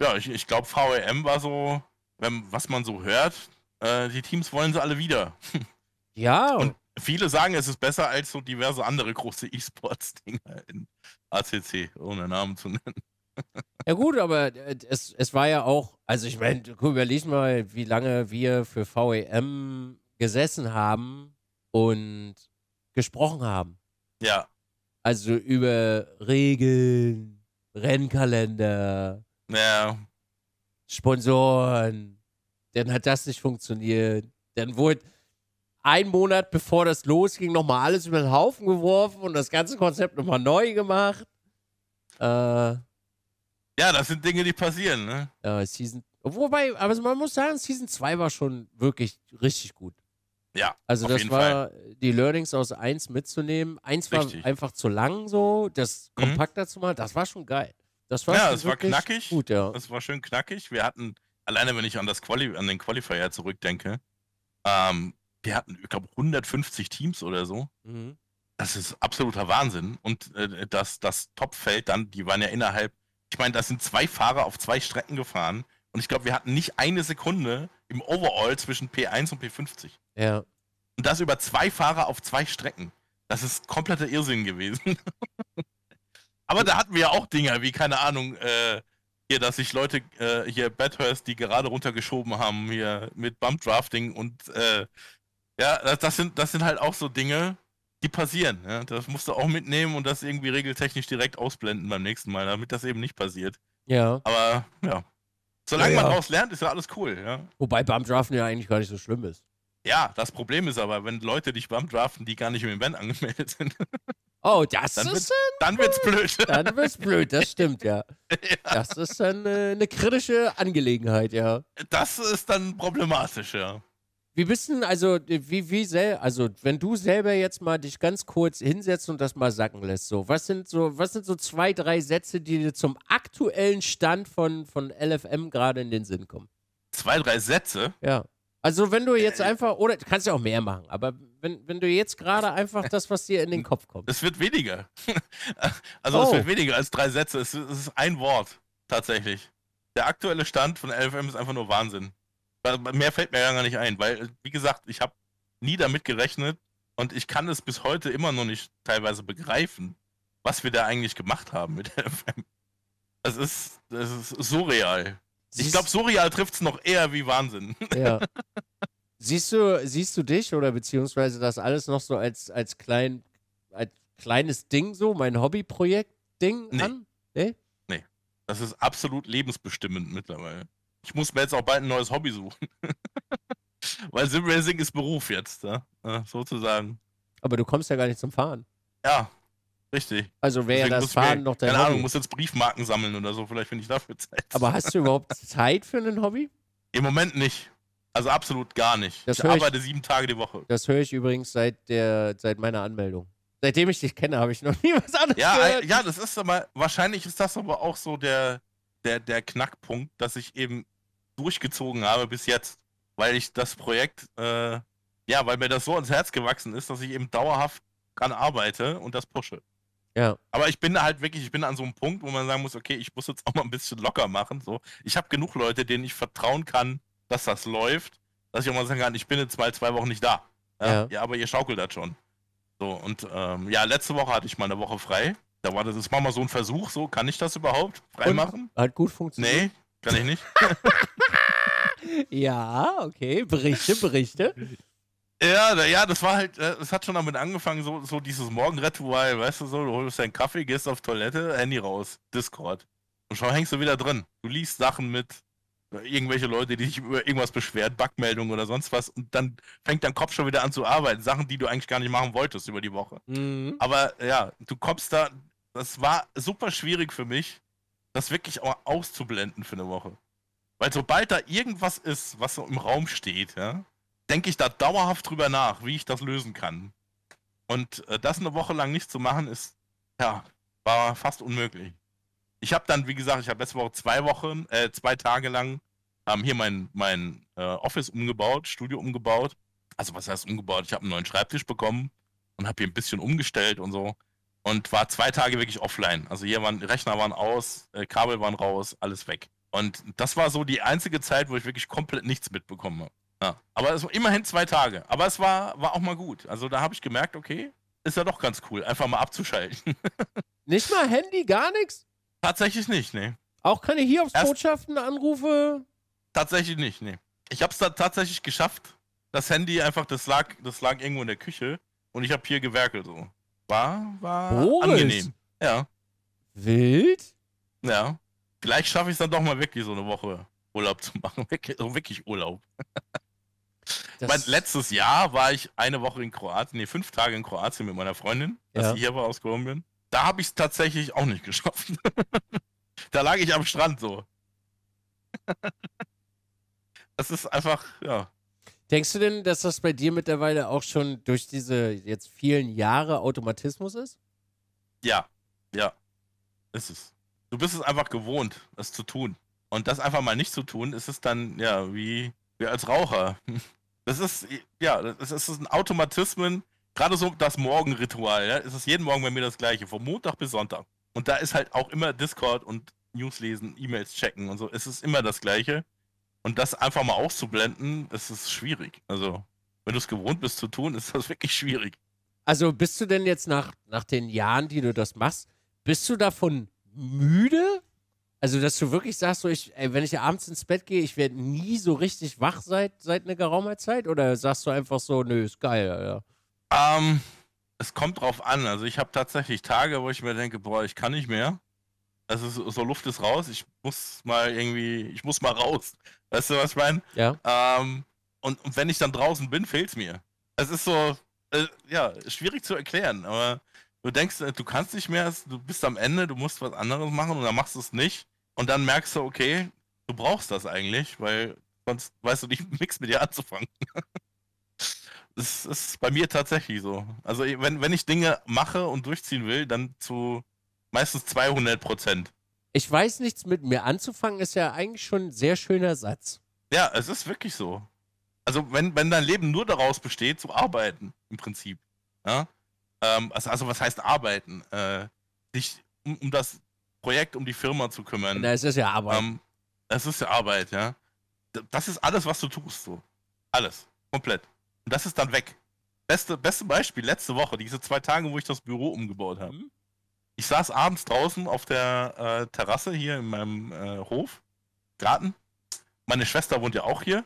Ja, ich, ich glaube, VRM war so wenn, was man so hört, äh, die Teams wollen sie alle wieder. Ja. Und viele sagen, es ist besser als so diverse andere große E-Sports-Dinger in ACC, ohne Namen zu nennen. Ja gut, aber äh, es, es war ja auch, also ich meine, überleg mal, wie lange wir für VEM gesessen haben und gesprochen haben. Ja. Also über Regeln, Rennkalender, ja. Sponsoren. Dann hat das nicht funktioniert. Dann wurde ein Monat bevor das losging nochmal alles über den Haufen geworfen und das ganze Konzept nochmal neu gemacht. Äh, ja, das sind Dinge, die passieren, ne? Ja, Season. Wobei, aber man muss sagen, Season 2 war schon wirklich richtig gut. Ja. Also das war Fall. die Learnings aus 1 mitzunehmen. 1 war einfach zu lang so, das mhm. kompakter mhm. zu machen, das war schon geil. Das war, ja, das war knackig. Gut, ja. Das war schön knackig. Wir hatten, alleine wenn ich an, das Quali an den Qualifier zurückdenke, ähm, wir hatten, ich glaube, 150 Teams oder so. Mhm. Das ist absoluter Wahnsinn. Und äh, das, das Topfeld dann, die waren ja innerhalb, ich meine, das sind zwei Fahrer auf zwei Strecken gefahren. Und ich glaube, wir hatten nicht eine Sekunde im Overall zwischen P1 und P50. Ja. Und das über zwei Fahrer auf zwei Strecken. Das ist kompletter Irrsinn gewesen. Aber da hatten wir ja auch Dinger wie, keine Ahnung, äh, hier, dass sich Leute äh, hier Bathurst, die gerade runtergeschoben haben, hier mit Bump Drafting und äh, ja, das, das, sind, das sind halt auch so Dinge, die passieren. Ja? Das musst du auch mitnehmen und das irgendwie regeltechnisch direkt ausblenden beim nächsten Mal, damit das eben nicht passiert. Ja. Aber ja. Solange ja, man daraus lernt, ist ja alles cool, ja. Wobei Bump Draften ja eigentlich gar nicht so schlimm ist. Ja, das Problem ist aber, wenn Leute dich Bump draften, die gar nicht im Event angemeldet sind. Oh, das dann ist dann, dann wird's blöd. Dann wird's blöd, das stimmt, ja. ja. Das ist dann äh, eine kritische Angelegenheit, ja. Das ist dann problematisch, ja. Wie bist denn, also, wie, wie sel also, wenn du selber jetzt mal dich ganz kurz hinsetzt und das mal sacken lässt, so, was sind so, was sind so zwei, drei Sätze, die dir zum aktuellen Stand von, von LFM gerade in den Sinn kommen? Zwei, drei Sätze? Ja. Also, wenn du jetzt äh. einfach, oder kannst ja auch mehr machen, aber wenn, wenn du jetzt gerade einfach das, was dir in den Kopf kommt. Es wird weniger. also oh. es wird weniger als drei Sätze. Es, es, ist ein Wort, tatsächlich. Der aktuelle Stand von LFM ist einfach nur Wahnsinn. Mehr fällt mir ja gar nicht ein, weil, wie gesagt, ich habe nie damit gerechnet und ich kann es bis heute immer noch nicht teilweise begreifen, was wir da eigentlich gemacht haben mit LFM. Das ist, das ist surreal. Ich glaube, surreal trifft es noch eher wie Wahnsinn. Ja. Siehst du, siehst du dich oder beziehungsweise das alles noch so als, als, klein, als kleines Ding so, mein Hobbyprojekt-Ding nee. an? Nee? Nee. Das ist absolut lebensbestimmend mittlerweile. Ich muss mir jetzt auch bald ein neues Hobby suchen. Weil Simracing ist Beruf jetzt, ja? Ja, sozusagen. Aber du kommst ja gar nicht zum Fahren. Ja, richtig. Also wäre das Fahren mir, noch dein Keine Hobby. Ahnung, muss jetzt Briefmarken sammeln oder so, vielleicht finde ich dafür Zeit. Aber hast du überhaupt Zeit für ein Hobby? Im Moment nicht. Also absolut gar nicht. Das ich arbeite ich, sieben Tage die Woche. Das höre ich übrigens seit, der, seit meiner Anmeldung. Seitdem ich dich kenne, habe ich noch nie was anderes ja, gehört. Ja, das ist aber, wahrscheinlich ist das aber auch so der, der, der Knackpunkt, dass ich eben durchgezogen habe bis jetzt, weil ich das Projekt, äh, ja, weil mir das so ans Herz gewachsen ist, dass ich eben dauerhaft dran arbeite und das pushe. Ja. Aber ich bin halt wirklich, ich bin an so einem Punkt, wo man sagen muss, okay, ich muss jetzt auch mal ein bisschen locker machen. So, ich habe genug Leute, denen ich vertrauen kann, dass das läuft, dass ich auch mal sagen kann, ich bin jetzt mal zwei Wochen nicht da. Ja, ja. aber ihr schaukelt das schon. So, und ähm, ja, letzte Woche hatte ich mal eine Woche frei. Da war das, das war mal so ein Versuch, so, kann ich das überhaupt frei und? machen? Hat gut funktioniert. Nee, kann ich nicht. ja, okay, berichte, berichte. Ja, ja, das war halt, äh, es hat schon damit angefangen, so, so dieses Morgenritual, weißt du, so, du holst deinen Kaffee, gehst auf Toilette, Handy raus, Discord. Und schon hängst du wieder drin. Du liest Sachen mit, irgendwelche Leute, die sich über irgendwas beschweren, Backmeldungen oder sonst was. Und dann fängt dein Kopf schon wieder an zu arbeiten. Sachen, die du eigentlich gar nicht machen wolltest über die Woche. Mhm. Aber ja, du kommst da. Das war super schwierig für mich, das wirklich auch auszublenden für eine Woche. Weil sobald da irgendwas ist, was so im Raum steht, ja, denke ich da dauerhaft drüber nach, wie ich das lösen kann. Und äh, das eine Woche lang nicht zu machen, ist, ja, war fast unmöglich ich habe dann, wie gesagt, ich habe letzte Woche zwei Wochen, äh, zwei Tage lang ähm, hier mein, mein äh, Office umgebaut, Studio umgebaut. Also was heißt umgebaut? Ich habe einen neuen Schreibtisch bekommen und habe hier ein bisschen umgestellt und so. Und war zwei Tage wirklich offline. Also hier waren Rechner waren aus, äh, Kabel waren raus, alles weg. Und das war so die einzige Zeit, wo ich wirklich komplett nichts mitbekommen habe. Ja. Aber es war immerhin zwei Tage. Aber es war, war auch mal gut. Also da habe ich gemerkt, okay, ist ja doch ganz cool, einfach mal abzuschalten. Nicht mal Handy, gar nichts? Tatsächlich nicht, nee. Auch keine Hiobsbotschaften, Anrufe? Tatsächlich nicht, nee. Ich hab's da tatsächlich geschafft. Das Handy einfach, das lag, das lag irgendwo in der Küche und ich hab hier gewerkelt so. War, war Boris. angenehm. Ja. Wild? Ja. Vielleicht schaffe ich es dann doch mal wirklich so eine Woche Urlaub zu machen. Wirklich, so also wirklich Urlaub. mein letztes Jahr war ich eine Woche in Kroatien, nee, fünf Tage in Kroatien mit meiner Freundin, als ja. ich hier war aus Kolumbien. Da habe ich es tatsächlich auch nicht geschafft. da lag ich am Strand so. das ist einfach, ja. Denkst du denn, dass das bei dir mittlerweile auch schon durch diese jetzt vielen Jahre Automatismus ist? Ja, ja, ist es. Du bist es einfach gewohnt, es zu tun. Und das einfach mal nicht zu tun, ist es dann, ja, wie, wie als Raucher. Das ist, ja, das ist ein Automatismen, gerade so das Morgenritual, ja, ist es jeden Morgen bei mir das gleiche, von Montag bis Sonntag. Und da ist halt auch immer Discord und News lesen, E-Mails checken und so. Es ist immer das gleiche. Und das einfach mal auszublenden, das ist schwierig. Also, wenn du es gewohnt bist zu tun, ist das wirklich schwierig. Also, bist du denn jetzt nach, nach den Jahren, die du das machst, bist du davon müde? Also, dass du wirklich sagst, so ich, ey, wenn ich abends ins Bett gehe, ich werde nie so richtig wach seit, seit einer geraumer Zeit? Oder sagst du einfach so, nö, ist geil, Alter? Ja. Ähm, es kommt drauf an. Also ich habe tatsächlich Tage, wo ich mir denke, boah, ich kann nicht mehr. Also so Luft ist raus, ich muss mal irgendwie, ich muss mal raus. Weißt du, was ich meine? Ja. Ähm, und, und, wenn ich dann draußen bin, fehlt's mir. Es ist so, äh, ja, schwierig zu erklären, aber du denkst, äh, du kannst nicht mehr, du bist am Ende, du musst was anderes machen und dann machst du es nicht. Und dann merkst du, okay, du brauchst das eigentlich, weil sonst weißt du nicht, nichts mit dir anzufangen. Das ist bei mir tatsächlich so. Also wenn, wenn ich Dinge mache und durchziehen will, dann zu meistens 200 Prozent. Ich weiß nichts mit mir anzufangen, ist ja eigentlich schon ein sehr schöner Satz. Ja, es ist wirklich so. Also wenn, wenn dein Leben nur daraus besteht, zu arbeiten, im Prinzip. Ja? Ähm, also, also was heißt arbeiten? Äh, dich um, um, das Projekt, um die Firma zu kümmern. Na, es ist ja Arbeit. Ähm, es ist ja Arbeit, ja. Das ist alles, was du tust, so. Alles. Komplett. Und das ist dann weg. Beste, beste Beispiel, letzte Woche, diese zwei Tage, wo ich das Büro umgebaut habe. Mhm. Ich saß abends draußen auf der äh, Terrasse hier in meinem äh, Hof, Garten. Meine Schwester wohnt ja auch hier.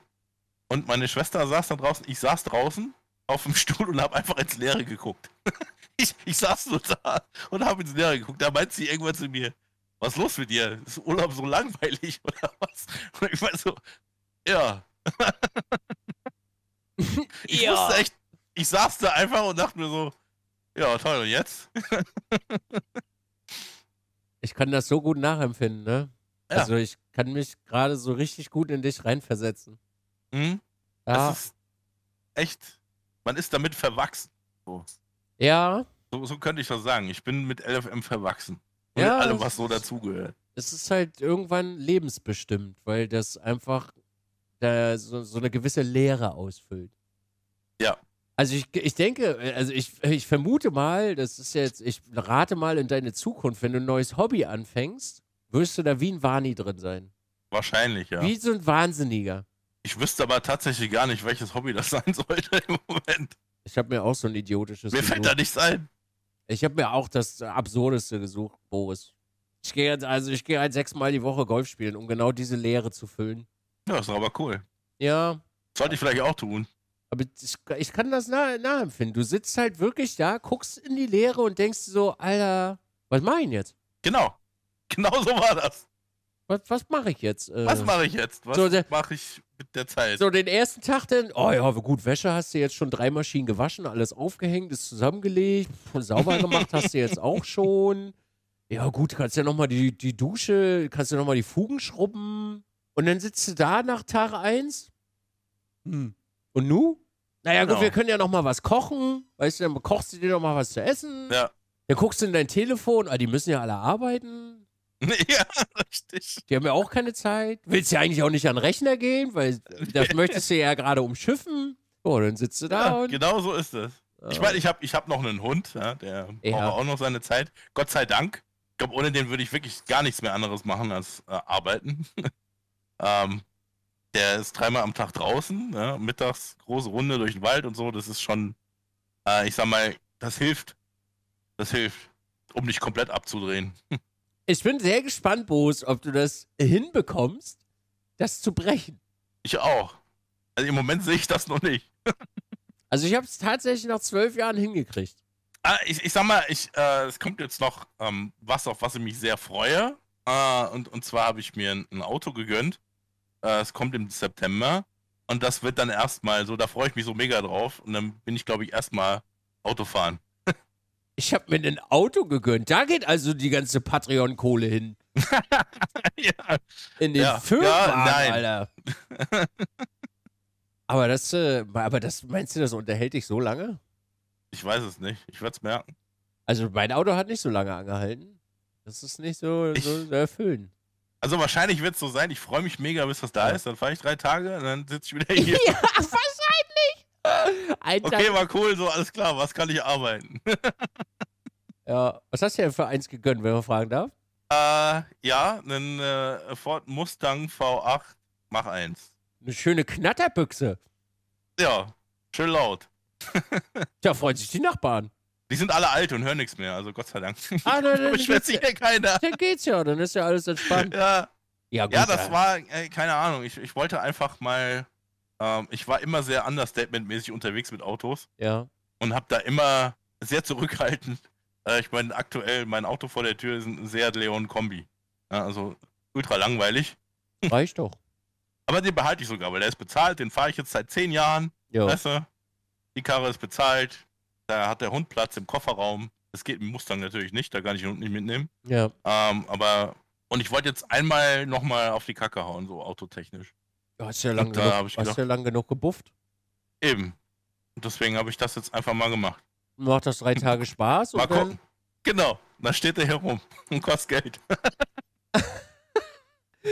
Und meine Schwester saß dann draußen, ich saß draußen auf dem Stuhl und habe einfach ins Leere geguckt. ich, ich saß nur da und habe ins Leere geguckt. Da meint sie irgendwann zu mir, was ist los mit dir? Ist Urlaub so langweilig oder was? Und ich war so, ja. ich ja. wusste echt, ich saß da einfach und dachte mir so, ja, toll, und jetzt? ich kann das so gut nachempfinden, ne? Ja. Also ich kann mich gerade so richtig gut in dich reinversetzen. Mhm. Ja. Das ist echt, man ist damit verwachsen. So. Ja. So, so, könnte ich das sagen. Ich bin mit LFM verwachsen. Und ja, allem, was so dazugehört. Es ist halt irgendwann lebensbestimmt, weil das einfach da so, so eine gewisse Leere ausfüllt. Ja. Also ich, ich denke, also ich, ich vermute mal, das ist jetzt, ich rate mal in deine Zukunft, wenn du ein neues Hobby anfängst, wirst du da wie ein Wani drin sein. Wahrscheinlich, ja. Wie so ein Wahnsinniger. Ich wüsste aber tatsächlich gar nicht, welches Hobby das sein sollte im Moment. Ich habe mir auch so ein idiotisches. Mir gesucht. fällt da nichts ein. Ich habe mir auch das Absurdeste gesucht, Boris. Ich gehe jetzt, also ich gehe halt sechsmal die Woche Golf spielen, um genau diese Leere zu füllen. Ja, ist aber cool. Ja. Sollte ich vielleicht auch tun. Aber ich, ich kann das nah, nachempfinden. Du sitzt halt wirklich da, guckst in die Leere und denkst so, Alter, was mach ich denn jetzt? Genau. Genau so war das. Was, was mache ich jetzt? Äh, was mache ich jetzt? Was so mache ich mit der Zeit? So den ersten Tag dann, oh ja, gut, Wäsche hast du jetzt schon drei Maschinen gewaschen, alles aufgehängt, ist zusammengelegt, sauber gemacht hast du jetzt auch schon. Ja gut, kannst ja nochmal die, die Dusche, kannst ja nochmal die Fugen schrubben. Und dann sitzt du da nach Tag 1. Hm. Und nu? Naja, genau. gut, wir können ja noch mal was kochen. Weißt du, dann kochst du dir noch mal was zu essen. Ja. Dann guckst du in dein Telefon. Ah, die müssen ja alle arbeiten. Ja, richtig. Die haben ja auch keine Zeit. Willst du ja eigentlich auch nicht an den Rechner gehen, weil das möchtest du ja gerade umschiffen. Oh, dann sitzt du da. Ja, und genau so ist es. Oh. Ich meine, ich habe ich hab noch einen Hund, ja, der ja. braucht auch noch seine Zeit. Gott sei Dank. Ich glaube, ohne den würde ich wirklich gar nichts mehr anderes machen als äh, arbeiten. Ähm, der ist dreimal am Tag draußen, ne? mittags große Runde durch den Wald und so. Das ist schon, äh, ich sag mal, das hilft. Das hilft, um dich komplett abzudrehen. Ich bin sehr gespannt, Boos, ob du das hinbekommst, das zu brechen. Ich auch. Also im Moment sehe ich das noch nicht. also ich habe es tatsächlich nach zwölf Jahren hingekriegt. Ah, ich, ich sag mal, ich, äh, es kommt jetzt noch ähm, was, auf was ich mich sehr freue. Äh, und, und zwar habe ich mir ein, ein Auto gegönnt äh, es kommt im September und das wird dann erstmal so, da freue ich mich so mega drauf und dann bin ich, glaube ich, erstmal Autofahren. Ich habe mir ein Auto gegönnt. Da geht also die ganze Patreon-Kohle hin. ja. In den ja. Firmenwagen, ja, Alter. aber das, äh, aber das, meinst du, das unterhält dich so lange? Ich weiß es nicht. Ich werde es merken. Also mein Auto hat nicht so lange angehalten. Das ist nicht so, ich, so erfüllen. Also wahrscheinlich wird es so sein, ich freue mich mega, bis das da ist. Dann fahre ich drei Tage und dann sitze ich wieder hier. ja, wahrscheinlich. Ein okay, war cool, so alles klar, was kann ich arbeiten? ja, was hast du denn für eins gegönnt, wenn man fragen darf? Äh, ja, einen äh, Ford Mustang V8 Mach 1. Eine schöne Knatterbüchse. Ja, schön laut. da freuen sich die Nachbarn. Die sind alle alt und hören nichts mehr, also Gott sei Dank. Ah, nein, nein, Beschwert sich ja keiner. Dann geht's ja, dann ist ja alles entspannt. Ja, ja, gut, ja das ja. war, äh, keine Ahnung, ich, ich wollte einfach mal, ähm, ich war immer sehr understatement-mäßig unterwegs mit Autos. Ja. Und habe da immer sehr zurückhaltend, äh, ich meine, aktuell, mein Auto vor der Tür ist ein Seat Leon Kombi. Ja, also ultra langweilig. Reicht doch. Aber den behalte ich sogar, weil der ist bezahlt, den fahre ich jetzt seit zehn Jahren. Ja. Weißt du? Die Karre ist bezahlt, da hat der Hund Platz im Kofferraum. Das geht im Mustang natürlich nicht, da kann ich den Hund nicht mitnehmen. Ja. Ähm, aber, und ich wollte jetzt einmal nochmal auf die Kacke hauen, so autotechnisch. Du hast ja lang, und, genug, äh, hast gedacht, ja lang genug gebufft. Eben. deswegen habe ich das jetzt einfach mal gemacht. Macht das drei Tage Spaß? Mal gucken. Genau. Da steht er herum und kostet Geld.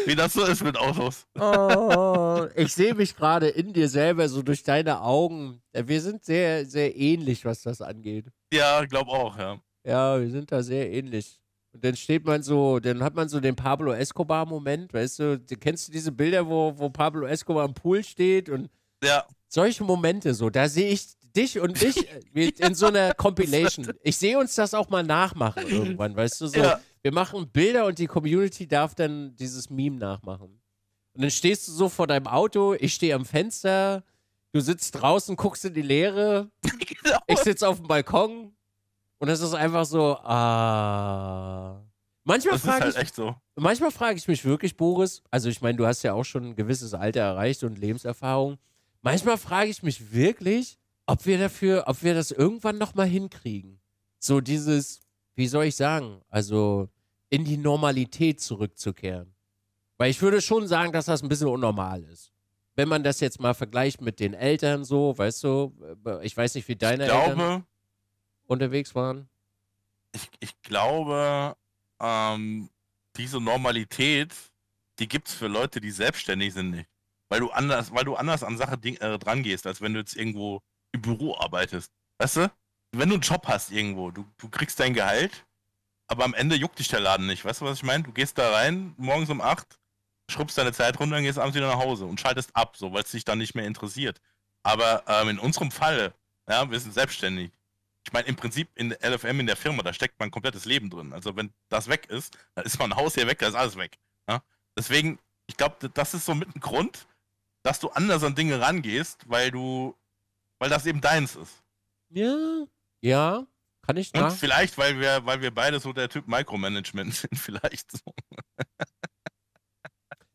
Wie das so ist mit Autos. Oh, ich sehe mich gerade in dir selber, so durch deine Augen. Wir sind sehr, sehr ähnlich, was das angeht. Ja, glaub auch, ja. Ja, wir sind da sehr ähnlich. Und dann steht man so, dann hat man so den Pablo Escobar-Moment, weißt du, kennst du diese Bilder, wo, wo Pablo Escobar am Pool steht und ja. solche Momente so, da sehe ich dich und mich äh, in so einer Compilation. Ich sehe uns das auch mal nachmachen irgendwann, weißt du, so. Ja wir machen Bilder und die Community darf dann dieses Meme nachmachen. Und dann stehst du so vor deinem Auto, ich stehe am Fenster, du sitzt draußen, guckst in die Leere, genau. ich sitze auf dem Balkon und es ist einfach so, ah. Manchmal frage halt so. manchmal frage ich mich wirklich, Boris, also ich meine, du hast ja auch schon ein gewisses Alter erreicht und Lebenserfahrung. Manchmal frage ich mich wirklich, ob wir dafür, ob wir das irgendwann nochmal hinkriegen. So dieses, wie soll ich sagen, also in die Normalität zurückzukehren. Weil ich würde schon sagen, dass das ein bisschen unnormal ist. Wenn man das jetzt mal vergleicht mit den Eltern so, weißt du, äh, ich weiß nicht, wie deine ich glaube, Eltern unterwegs waren. Ich, ich glaube, ähm, diese Normalität, die gibt es für Leute, die selbstständig sind, nicht. Weil du anders, weil du anders an Sache ding, äh, dran gehst, als wenn du jetzt irgendwo im Büro arbeitest. Weißt du? Wenn du einen Job hast irgendwo, du, du kriegst dein Gehalt aber am Ende juckt dich der Laden nicht. Weißt du, was ich meine? Du gehst da rein, morgens um 8, schrubbst deine Zeit runter und gehst abends wieder nach Hause und schaltest ab, so, weil es dich dann nicht mehr interessiert. Aber ähm, in unserem Fall, ja, wir sind selbstständig. Ich meine, im Prinzip in der LFM, in der Firma, da steckt mein komplettes Leben drin. Also, wenn das weg ist, dann ist mein Haus hier weg, da ist alles weg. Ja? Deswegen, ich glaube, das ist so mit ein Grund, dass du anders an Dinge rangehst, weil du, weil das eben deins ist. Ja, ja, kann ich da? Und vielleicht, weil wir, weil wir beide so der Typ Micromanagement sind, vielleicht so.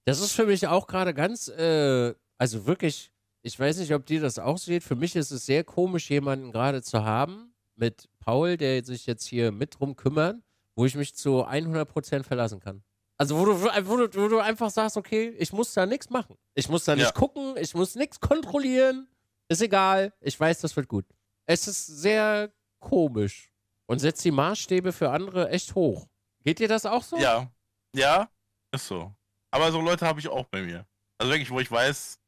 das ist für mich auch gerade ganz, äh, also wirklich, ich weiß nicht, ob dir das auch so Für mich ist es sehr komisch, jemanden gerade zu haben mit Paul, der sich jetzt hier mit drum kümmert, wo ich mich zu 100% verlassen kann. Also wo du, wo, du, wo du einfach sagst, okay, ich muss da nichts machen. Ich muss da nicht ja. gucken, ich muss nichts kontrollieren. Ist egal, ich weiß, das wird gut. Es ist sehr komisch und setzt die Maßstäbe für andere echt hoch. Geht dir das auch so? Ja. Ja, ist so. Aber so Leute habe ich auch bei mir. Also wirklich, wo ich weiß,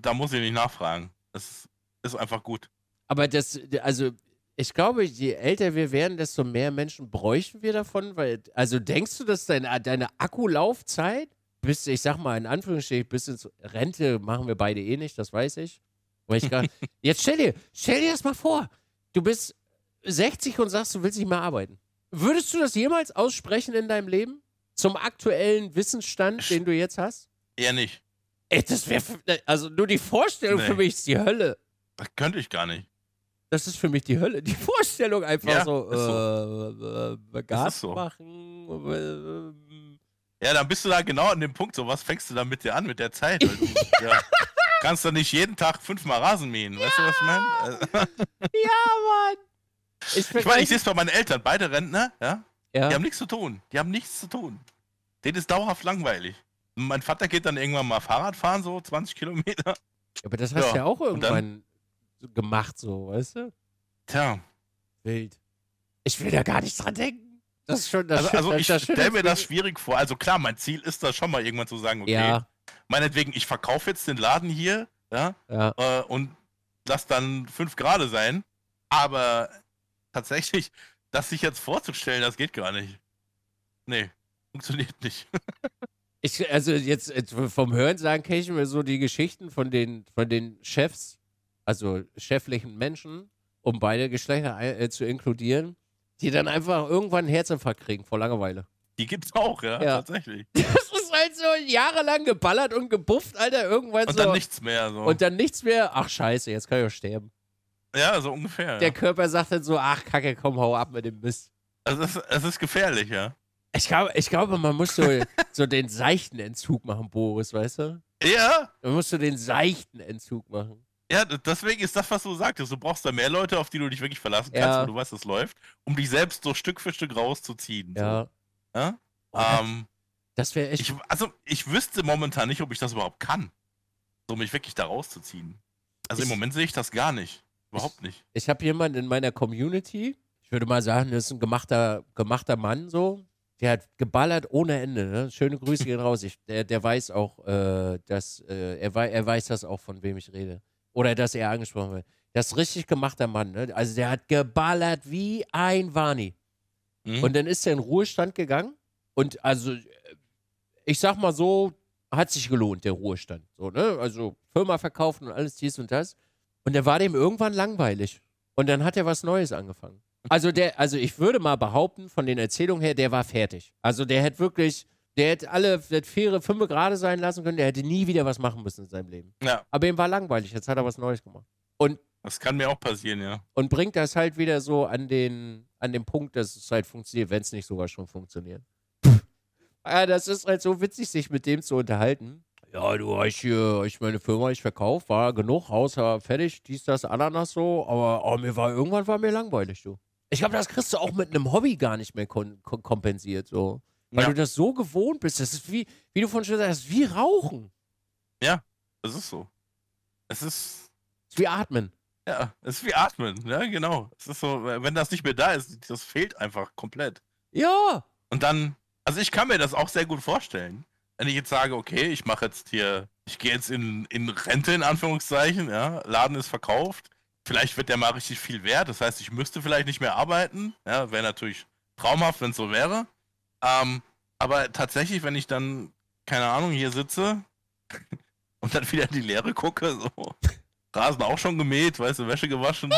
da muss ich nicht nachfragen. Das ist einfach gut. Aber das, also ich glaube, je älter wir werden, desto mehr Menschen bräuchten wir davon, weil, also denkst du, dass deine, deine Akkulaufzeit bis, ich sag mal, in Anführungsstrichen, bis ins Rente machen wir beide eh nicht, das weiß ich. ich gar, jetzt stell dir, stell dir das mal vor. Du bist 60 und sagst, du willst nicht mehr arbeiten. Würdest du das jemals aussprechen in deinem Leben? Zum aktuellen Wissensstand, den du jetzt hast? Eher nicht. Ey, das wäre, äh, also nur die Vorstellung nee. für mich ist die Hölle. Das könnte ich gar nicht. Das ist für mich die Hölle. Die Vorstellung einfach ja, so, so. Äh, äh, äh, äh Gas so. machen. Äh, ja, dann bist du da genau an dem Punkt, so was fängst du da mit dir an, mit der Zeit? Du, ja, kannst du nicht jeden Tag fünfmal Rasen mähen, ja. weißt du, was ich meine? ja, Mann. Ich, ich meine, ich sehe es bei meinen Eltern, beide Rentner, ja? ja? Die haben nichts zu tun. Die haben nichts zu tun. Denen ist dauerhaft langweilig. mein Vater geht dann irgendwann mal Fahrrad fahren, so 20 Kilometer. Aber das hast du ja. ja auch irgendwann dann, gemacht, so, weißt du? Tja. Wild. Ich will da gar nichts dran denken. Das ist schon das Also, also ich stelle mir das schwierig vor. Also klar, mein Ziel ist das schon mal irgendwann zu sagen, okay, ja. meinetwegen, ich verkaufe jetzt den Laden hier, ja, ja. Äh, und lass dann fünf Grade sein. Aber tatsächlich, das sich jetzt vorzustellen, das geht gar nicht. Nee, funktioniert nicht. ich, also jetzt, vom Hören sagen, kenne ich mir so die Geschichten von den, von den Chefs, also cheflichen Menschen, um beide Geschlechter äh, zu inkludieren, die dann einfach irgendwann einen Herzinfarkt kriegen vor Langeweile. Die gibt's auch, ja, ja. tatsächlich. Das ist halt so jahrelang geballert und gebufft, Alter, irgendwann und so. Und dann nichts mehr, so. Und dann nichts mehr, ach scheiße, jetzt kann ich auch sterben. Ja, so ungefähr. Der ja. Körper sagt dann so, ach Kacke, komm, hau ab mit dem Mist. Also es ist, es ist gefährlich, ja. Ich glaube, ich glaub, man muss so, so den seichten Entzug machen, Boris, weißt du? Ja. Man muss so den seichten Entzug machen. Ja, deswegen ist das, was du sagtest. Du brauchst da mehr Leute, auf die du dich wirklich verlassen kannst, ja. wenn du weißt, es läuft, um dich selbst so Stück für Stück rauszuziehen. Ja. So. ja? Ähm, das wäre echt. Ich, also, ich wüsste momentan nicht, ob ich das überhaupt kann. So mich wirklich da rauszuziehen. Also ich, im Moment sehe ich das gar nicht. Überhaupt nicht. Ich, ich habe jemanden in meiner Community, ich würde mal sagen, das ist ein gemachter, gemachter Mann so. Der hat geballert ohne Ende. Ne? Schöne Grüße gehen raus. Ich, der, der weiß auch, äh, dass äh, er, er weiß das auch, von wem ich rede. Oder dass er angesprochen wird. Das ist richtig gemachter Mann. Ne? Also der hat geballert wie ein Wani. Mhm. Und dann ist er in Ruhestand gegangen. Und also, äh, ich sag mal so, hat sich gelohnt, der Ruhestand. So, ne? Also Firma verkaufen und alles dies und das. Und dann war dem irgendwann langweilig. Und dann hat er was Neues angefangen. Also der, also ich würde mal behaupten, von den Erzählungen her, der war fertig. Also der hätte wirklich, der hätte alle der hätte faire fünf gerade sein lassen können, der hätte nie wieder was machen müssen in seinem Leben. Ja. Aber ihm war langweilig, jetzt hat er was Neues gemacht. Und das kann mir auch passieren, ja. Und bringt das halt wieder so an den, an den Punkt, dass es halt funktioniert, wenn es nicht sogar schon funktioniert. ja, ah, das ist halt so witzig, sich mit dem zu unterhalten ja, du, hab ich hier, äh, ich meine Firma, ich verkauft, war genug, Haus war fertig, dies, das, Ananas so, aber oh, mir war irgendwann war mir langweilig, du. Ich glaube, das kriegst du auch mit einem Hobby gar nicht mehr kon- kon- kompensiert, so. Weil ja. du das so gewohnt bist. Das ist wie, wie du von schon sagst, wie Rauchen. Ja, es ist so. Es ist. Es ist wie Atmen. Ja, es ist wie Atmen, ja, genau. Es ist so, wenn das nicht mehr da ist, das fehlt einfach komplett. Ja. Und dann, also ich kann mir das auch sehr gut vorstellen wenn ich jetzt sage, okay, ich mache jetzt hier, ich gehe jetzt in, in Rente in Anführungszeichen, ja, Laden ist verkauft, vielleicht wird der mal richtig viel wert, das heißt, ich müsste vielleicht nicht mehr arbeiten, ja, wäre natürlich traumhaft, wenn es so wäre. Ähm, aber tatsächlich, wenn ich dann, keine Ahnung, hier sitze und dann wieder in die Leere gucke, so, Rasen auch schon gemäht, weißt du, Wäsche gewaschen.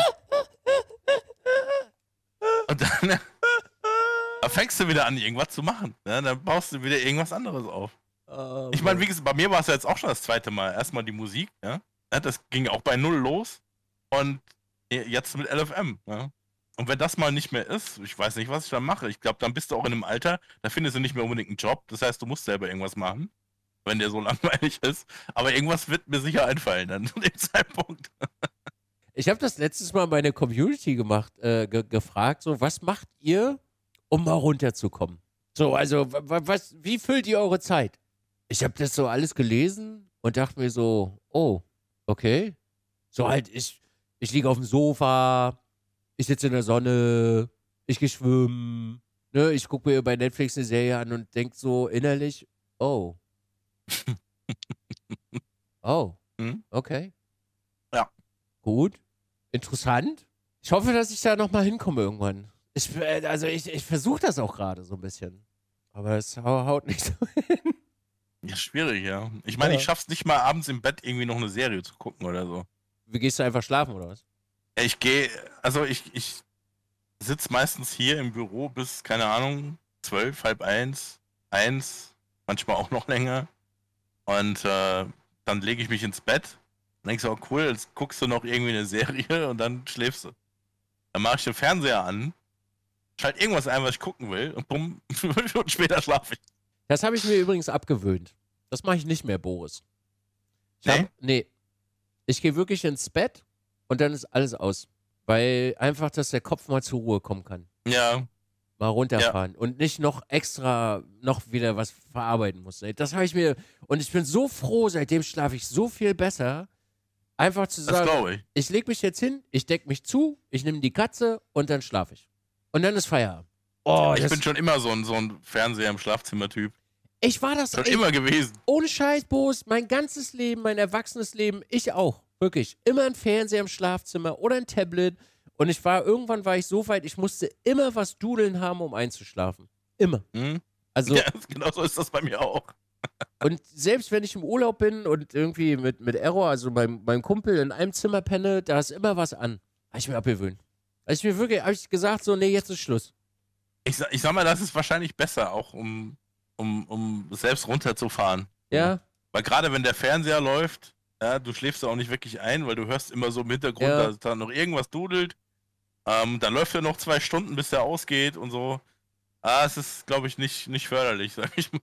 Und dann, dann fängst du wieder an, irgendwas zu machen. Ja, ne? dann baust du wieder irgendwas anderes auf. Ähm, ich meine, wie gesagt, bei mir war es ja jetzt auch schon das zweite Mal. Erstmal die Musik, ne? ja. Das ging auch bei Null los. Und jetzt mit LFM, ja. Ne? Und wenn das mal nicht mehr ist, ich weiß nicht, was ich dann mache. Ich glaube, dann bist du auch in einem Alter, da findest du nicht mehr unbedingt einen Job. Das heißt, du musst selber irgendwas machen, wenn der so langweilig ist. Aber irgendwas wird mir sicher einfallen dann zu dem Zeitpunkt. Ich habe das letztes Mal meine Community gemacht, äh, ge gefragt, so, was macht ihr, um mal runterzukommen? So, also, was, wie füllt ihr eure Zeit? ich habe das so alles gelesen und dachte mir so, oh, okay. So halt, ich, ich liege auf dem Sofa, ich sitze in der Sonne, ich gehe schwimmen, ne, ich gucke mir bei Netflix eine Serie an und denke so innerlich, oh. oh, hm? okay. Ja. Gut, interessant. Ich hoffe, dass ich da nochmal hinkomme irgendwann. Ich, äh, also ich, ich versuche das auch gerade so ein bisschen. Aber es haut nicht so hin. Ja, schwierig, ja. Ich meine, ja. ich schaff's nicht mal abends im Bett irgendwie noch eine Serie zu gucken oder so. Wie gehst du einfach schlafen oder was? Ich gehe, also ich, ich sitze meistens hier im Büro bis, keine Ahnung, zwölf, halb eins, eins, manchmal auch noch länger. Und äh, dann lege ich mich ins Bett. Dann denkst du, oh cool, jetzt guckst du noch irgendwie eine Serie und dann schläfst du. Dann mache ich den Fernseher an, schalte irgendwas ein, was ich gucken will und bumm, und später schlafe ich. Das habe ich mir übrigens abgewöhnt. Das mache ich nicht mehr, Boris. Ich nee? Hab, nee. Ich gehe wirklich ins Bett und dann ist alles aus. Weil einfach, dass der Kopf mal zur Ruhe kommen kann. Ja. Mal runterfahren ja. und nicht noch extra noch wieder was verarbeiten muss. Das habe ich mir. Und ich bin so froh, seitdem schlafe ich so viel besser. Einfach zu sagen, ich, ich lege mich jetzt hin, ich decke mich zu, ich nehme die Katze und dann schlafe ich. Und dann ist Feierabend. Oh, ich bin schon immer so ein, so ein Fernseher im Schlafzimmer-Typ. Ich war das schon ey, immer gewesen. Ohne Scheiß, Boos, mein ganzes Leben, mein erwachsenes Leben, ich auch. Wirklich. Immer ein Fernseher im Schlafzimmer oder ein Tablet. Und ich war, irgendwann war ich so weit, ich musste immer was dudeln haben, um einzuschlafen. Immer. Mhm. Also, ja, genau so ist das bei mir auch. und selbst wenn ich im Urlaub bin und irgendwie mit, mit Error, also meinem, meinem Kumpel in einem Zimmer penne, da ist immer was an. Habe ich mir abgewöhnt. Habe ich mir wirklich, habe ich gesagt, so, nee, jetzt ist Schluss. Ich, ich sag mal, das ist wahrscheinlich besser, auch um um, um selbst runterzufahren. Ja. Weil gerade wenn der Fernseher läuft, ja, du schläfst auch nicht wirklich ein, weil du hörst immer so im Hintergrund, ja. dass da noch irgendwas dudelt. Ähm, dann läuft er noch zwei Stunden, bis er ausgeht und so. Ah, es ist, glaube ich, nicht, nicht förderlich, sag ich mal.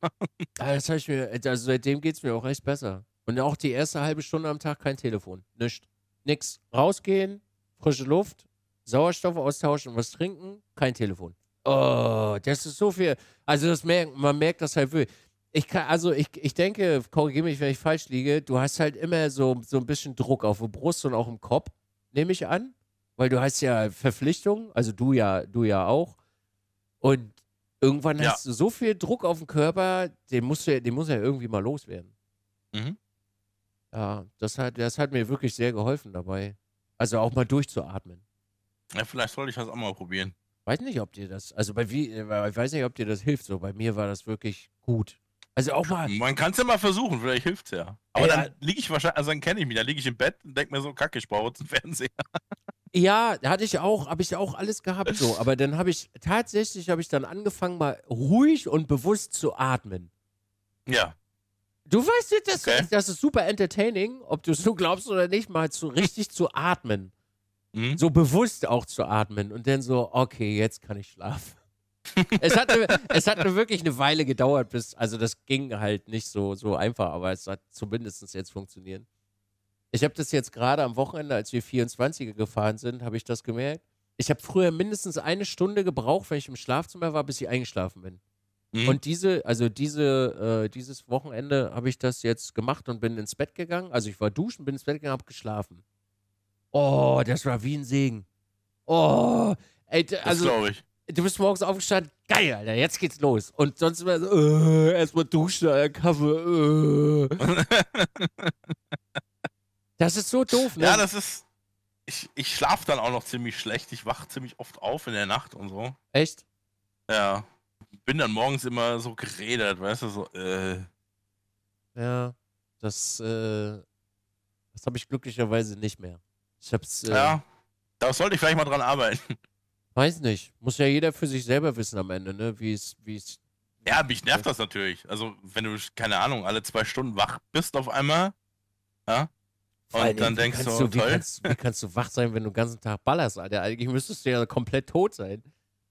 das ich mir, also seitdem geht es mir auch echt besser. Und auch die erste halbe Stunde am Tag kein Telefon. Nicht. Nix. Rausgehen, frische Luft, Sauerstoff austauschen und was trinken, kein Telefon oh, das ist so viel. Also das merkt, man merkt das halt wirklich. Ich kann, also ich, ich denke, korrigiere mich, wenn ich falsch liege, du hast halt immer so, so ein bisschen Druck auf der Brust und auch im Kopf, nehme ich an. Weil du hast ja Verpflichtungen, also du ja, du ja auch. Und irgendwann ja. hast du so viel Druck auf den Körper, den musst du, den muss ja irgendwie mal loswerden. Mhm. Ja, das hat, das hat mir wirklich sehr geholfen dabei. Also auch mal durchzuatmen. Ja, vielleicht sollte ich das auch mal probieren. Weiß nicht, ob dir das, also bei wie, äh, ich weiß nicht, ob dir das hilft. So, bei mir war das wirklich gut. Also auch mal. Man kann es ja mal versuchen, vielleicht hilft es ja. Aber ey, dann liege ich wahrscheinlich, also dann kenne ich mich, dann liege ich im Bett und denke mir so, kacke, ich brauche jetzt einen Fernseher. Ja, hatte ich auch, habe ich auch alles gehabt so. Aber dann habe ich tatsächlich, habe ich dann angefangen, mal ruhig und bewusst zu atmen. Ja. Du weißt jetzt, das, okay. das ist super entertaining, ob du es so glaubst oder nicht, mal zu, richtig zu atmen. Mhm. So bewusst auch zu atmen und dann so, okay, jetzt kann ich schlafen. es, hat es hat wirklich eine Weile gedauert, bis, also das ging halt nicht so, so einfach, aber es hat zumindest jetzt funktioniert. Ich habe das jetzt gerade am Wochenende, als wir 24er gefahren sind, habe ich das gemerkt. Ich habe früher mindestens eine Stunde gebraucht, wenn ich im Schlafzimmer war, bis ich eingeschlafen bin. Mhm. Und diese, also diese, äh, dieses Wochenende habe ich das jetzt gemacht und bin ins Bett gegangen. Also ich war duschen, bin ins Bett gegangen, habe geschlafen. Oh, das war wie ein Segen. Oh, ey, also, glaube ich. Du bist morgens aufgestanden, geil, Alter, jetzt geht's los. Und sonst immer so, äh, erstmal duschen, äh, Kaffee, äh. das ist so doof, ne? Ja, das ist. Ich, ich schlafe dann auch noch ziemlich schlecht. Ich wach ziemlich oft auf in der Nacht und so. Echt? Ja. Bin dann morgens immer so geredet, weißt du, so, äh. Ja, das, äh, das habe ich glücklicherweise nicht mehr. Ich hab's. Äh, ja, da sollte ich vielleicht mal dran arbeiten. Weiß nicht. Muss ja jeder für sich selber wissen am Ende, ne? Wie es, wie es. Ja, mich nervt das natürlich. Also, wenn du, keine Ahnung, alle zwei Stunden wach bist auf einmal, ja, und allem, dann denkst du, du wie, kannst, wie kannst du wach sein, wenn du den ganzen Tag ballerst, Alter? Eigentlich müsstest du ja komplett tot sein.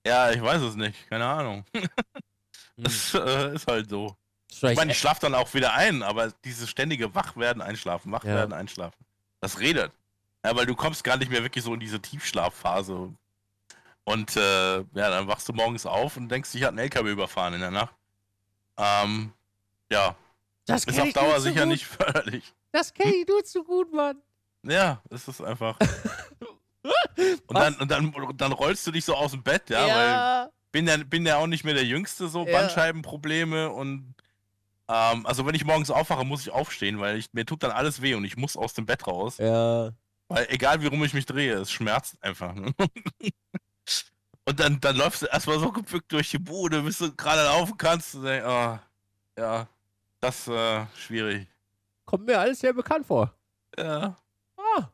Ja, ich weiß es nicht. Keine Ahnung. das hm. äh, ist halt so. Ich meine, ich e- schlaf dann auch wieder ein, aber dieses ständige Wachwerden, Einschlafen, Wachwerden, ja. Einschlafen, das redet. Ja, weil du kommst gar nicht mehr wirklich so in diese Tiefschlafphase. Und äh, ja, dann wachst du morgens auf und denkst, ich hatte einen LKW überfahren in der Nacht. Ähm, ja. Das ist auf Dauer sicher gut. nicht förderlich. Das kenne ich nur zu gut, Mann. Ja, es ist einfach. und, dann, und dann, dann, rollst du dich so aus dem Bett, ja, ja. weil bin ja, bin ja auch nicht mehr der Jüngste, so ja. Bandscheibenprobleme und ähm, also wenn ich morgens aufwache, muss ich aufstehen, weil ich, mir tut dann alles weh und ich muss aus dem Bett raus. Ja. Weil egal wie rum ich mich drehe, es schmerzt einfach. Ne? Und dann, dann läufst du erstmal so gebückt durch die Bude, bis du gerade laufen kannst und denkst, oh, ja, das ist äh, schwierig. Kommt mir alles sehr bekannt vor. Ja. Ah.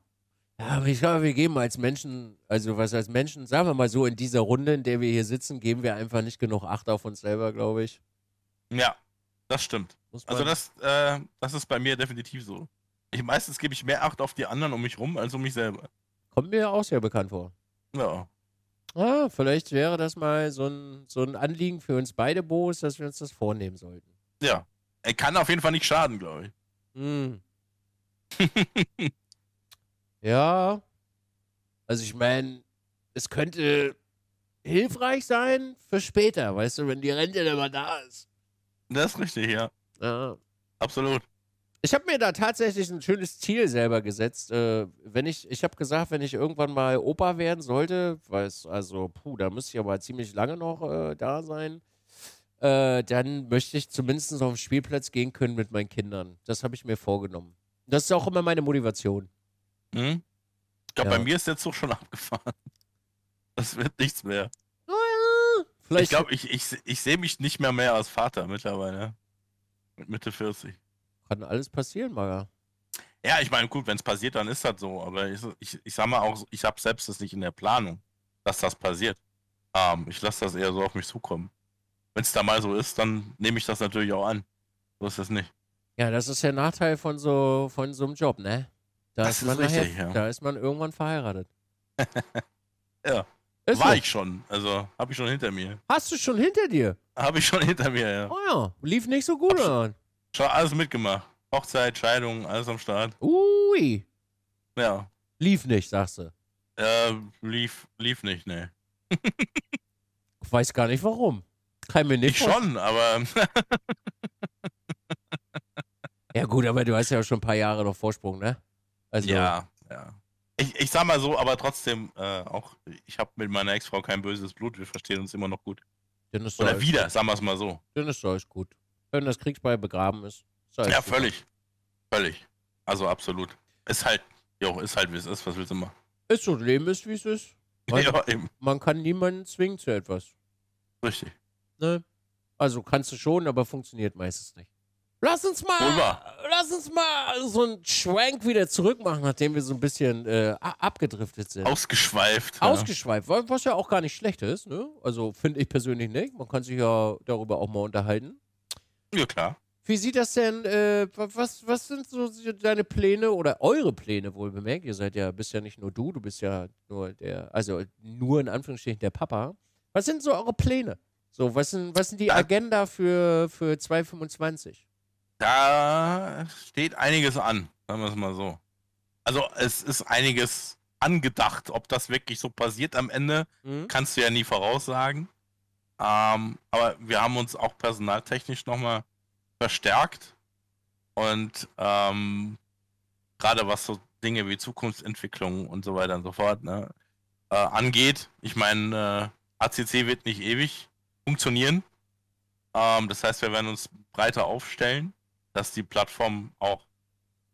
Ja, aber ich glaube, wir geben als Menschen, also was als Menschen, sagen wir mal so, in dieser Runde, in der wir hier sitzen, geben wir einfach nicht genug Acht auf uns selber, glaube ich. Ja, das stimmt. Also das, äh, das ist bei mir definitiv so. Ich, meistens gebe ich mehr Acht auf die anderen um mich rum als um mich selber. Kommt mir ja auch sehr bekannt vor. Ja. Ah, vielleicht wäre das mal so ein, so ein Anliegen für uns beide, Boos, dass wir uns das vornehmen sollten. Ja. Er kann auf jeden Fall nicht schaden, glaube ich. Hm. ja. Also ich meine, es könnte hilfreich sein für später, weißt du, wenn die Rente dann mal da ist. Das ist richtig, ja. Ja. Absolut. Ich habe mir da tatsächlich ein schönes Ziel selber gesetzt. Äh, wenn ich, ich habe gesagt, wenn ich irgendwann mal Opa werden sollte, weil es also, puh, da müsste ich aber ziemlich lange noch äh, da sein. Äh, dann möchte ich zumindest auf den Spielplatz gehen können mit meinen Kindern. Das habe ich mir vorgenommen. Das ist auch immer meine Motivation. Hm? Ich glaube, ja. bei mir ist der Zug schon abgefahren. Das wird nichts mehr. vielleicht ich glaube, ich, ich, ich sehe mich nicht mehr mehr als Vater mittlerweile. Mit Mitte 40. Kann alles passieren, Maga. Ja, ich meine, gut, wenn es passiert, dann ist das so. Aber ich, ich, ich sag mal auch, ich habe selbst das nicht in der Planung, dass das passiert. Ähm, ich lasse das eher so auf mich zukommen. Wenn es da mal so ist, dann nehme ich das natürlich auch an. So ist das nicht. Ja, das ist der Nachteil von so, von so einem Job, ne? Da das ist, man richtig, nachher, ja. Da ist man irgendwann verheiratet. ja. Ist War so. ich schon. Also, habe ich schon hinter mir. Hast du schon hinter dir? Habe ich schon hinter mir, ja. Oh ja. Lief nicht so gut, oder? Schon alles mitgemacht. Hochzeit, Scheidung, alles am Start. Ui. Ja. Lief nicht, sagst du. Äh, lief, lief nicht, ne. weiß gar nicht warum. Kein mir nicht. Ich schon, aber. ja, gut, aber du hast ja schon ein paar Jahre noch Vorsprung, ne? Also, ja, ja. Ich, ich sag mal so, aber trotzdem äh, auch, ich habe mit meiner Ex-Frau kein böses Blut, wir verstehen uns immer noch gut. Oder wieder, sagen wir es mal so. Dann ist alles gut wenn das Kriegsbeil begraben ist. ist halt ja, super. völlig. Völlig. Also absolut. Ist halt, jo, ist halt wie es ist. Was willst du machen? Ist so, Leben ist wie es ist. Man, ja, eben. man kann niemanden zwingen zu etwas. Richtig. Ne? Also kannst du schon, aber funktioniert meistens nicht. Lass uns mal, lass uns mal so einen Schwank wieder zurück machen, nachdem wir so ein bisschen äh, abgedriftet sind. Ausgeschweift. Ja. Ausgeschweift, was ja auch gar nicht schlecht ist. Ne? Also finde ich persönlich nicht. Man kann sich ja darüber auch mal unterhalten. Ja, klar. Wie sieht das denn, äh, was, was sind so deine Pläne oder eure Pläne wohl bemerkt? Ihr seid ja, bist ja nicht nur du, du bist ja nur der, also nur in Anführungsstrichen der Papa. Was sind so eure Pläne? So, was sind, was sind die Agenda für, für 2025? Da steht einiges an, sagen wir es mal so. Also es ist einiges angedacht. Ob das wirklich so passiert am Ende, mhm. kannst du ja nie voraussagen. Ähm, aber wir haben uns auch personaltechnisch nochmal verstärkt. Und ähm, gerade was so Dinge wie Zukunftsentwicklung und so weiter und so fort ne, äh, angeht, ich meine, äh, ACC wird nicht ewig funktionieren. Ähm, das heißt, wir werden uns breiter aufstellen, dass die Plattform auch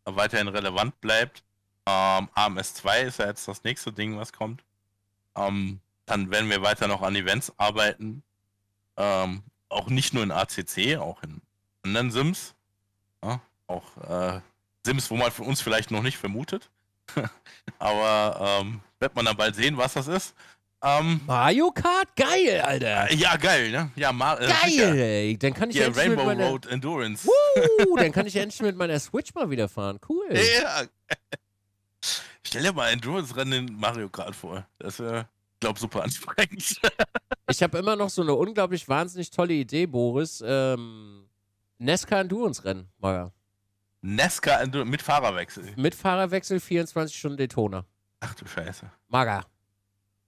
weiterhin relevant bleibt. Ähm, AMS 2 ist ja jetzt das nächste Ding, was kommt. Ähm, dann werden wir weiter noch an Events arbeiten ähm, auch nicht nur in ACC, auch in anderen Sims. Ja, auch äh, Sims, wo man für uns vielleicht noch nicht vermutet. Aber ähm, wird man dann bald sehen, was das ist. Ähm, Mario Kart? Geil, Alter! Äh, ja, geil, ne? Ja, Mar äh, geil, ey. Dann kann ich ja, endlich Rainbow mit meiner... Road Endurance. Woo, dann kann ich endlich mit meiner Switch mal wieder fahren. Cool. Ja. Stell dir mal Endurance-Rennen in Mario Kart vor. Das wäre. Äh glaube, super ansprechend. ich habe immer noch so eine unglaublich wahnsinnig tolle Idee, Boris. Ähm, Nesca uns Rennen, Maga. Nesca Endurance mit Fahrerwechsel. Mit Fahrerwechsel, 24 Stunden Daytona. Ach du Scheiße. Maga.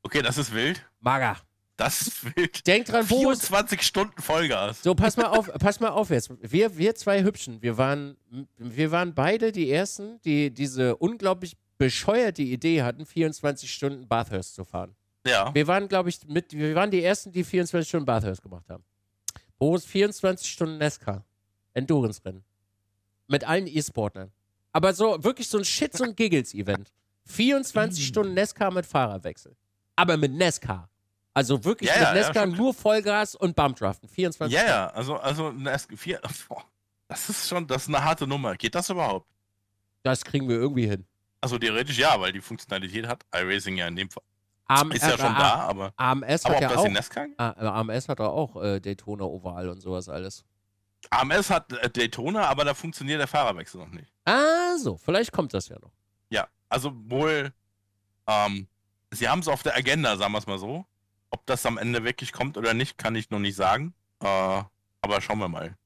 Okay, das ist wild. Maga. Das ist wild. Denk dran, 24 Boris. Stunden Vollgas. So, pass mal auf, pass mal auf jetzt. Wir, wir zwei Hübschen, wir waren, wir waren beide die Ersten, die diese unglaublich bescheuerte Idee hatten, 24 Stunden Bathurst zu fahren. Ja. Wir waren, glaube ich, mit, wir waren die ersten, die 24 Stunden Bathurst gemacht haben. Boris 24 Stunden Nesca. Endurance-Rennen. Mit allen E-Sportlern. Aber so, wirklich so ein Shits- und Giggles-Event. 24 hm. Stunden Nesca mit Fahrerwechsel. Aber mit Nesca. Also wirklich ja, mit ja, Nesca ja, nur Vollgas und Bumpdraften. 24 Ja, ja, also, also Nesca, vier, boah, das ist schon, das ist eine harte Nummer. Geht das überhaupt? Das kriegen wir irgendwie hin. Also theoretisch ja, weil die Funktionalität hat iRacing ja in dem Fall AMS, ist ja schon da, aber. AMS aber hat aber ja auch. AMS äh, hat auch äh, Daytona Oval und sowas alles. AMS hat äh, Daytona, aber da funktioniert der Fahrerwechsel noch nicht. Ah, so. Vielleicht kommt das ja noch. Ja, also wohl. Ähm, sie haben es auf der Agenda, sagen wir es mal so. Ob das am Ende wirklich kommt oder nicht, kann ich noch nicht sagen. Äh, aber schauen wir mal.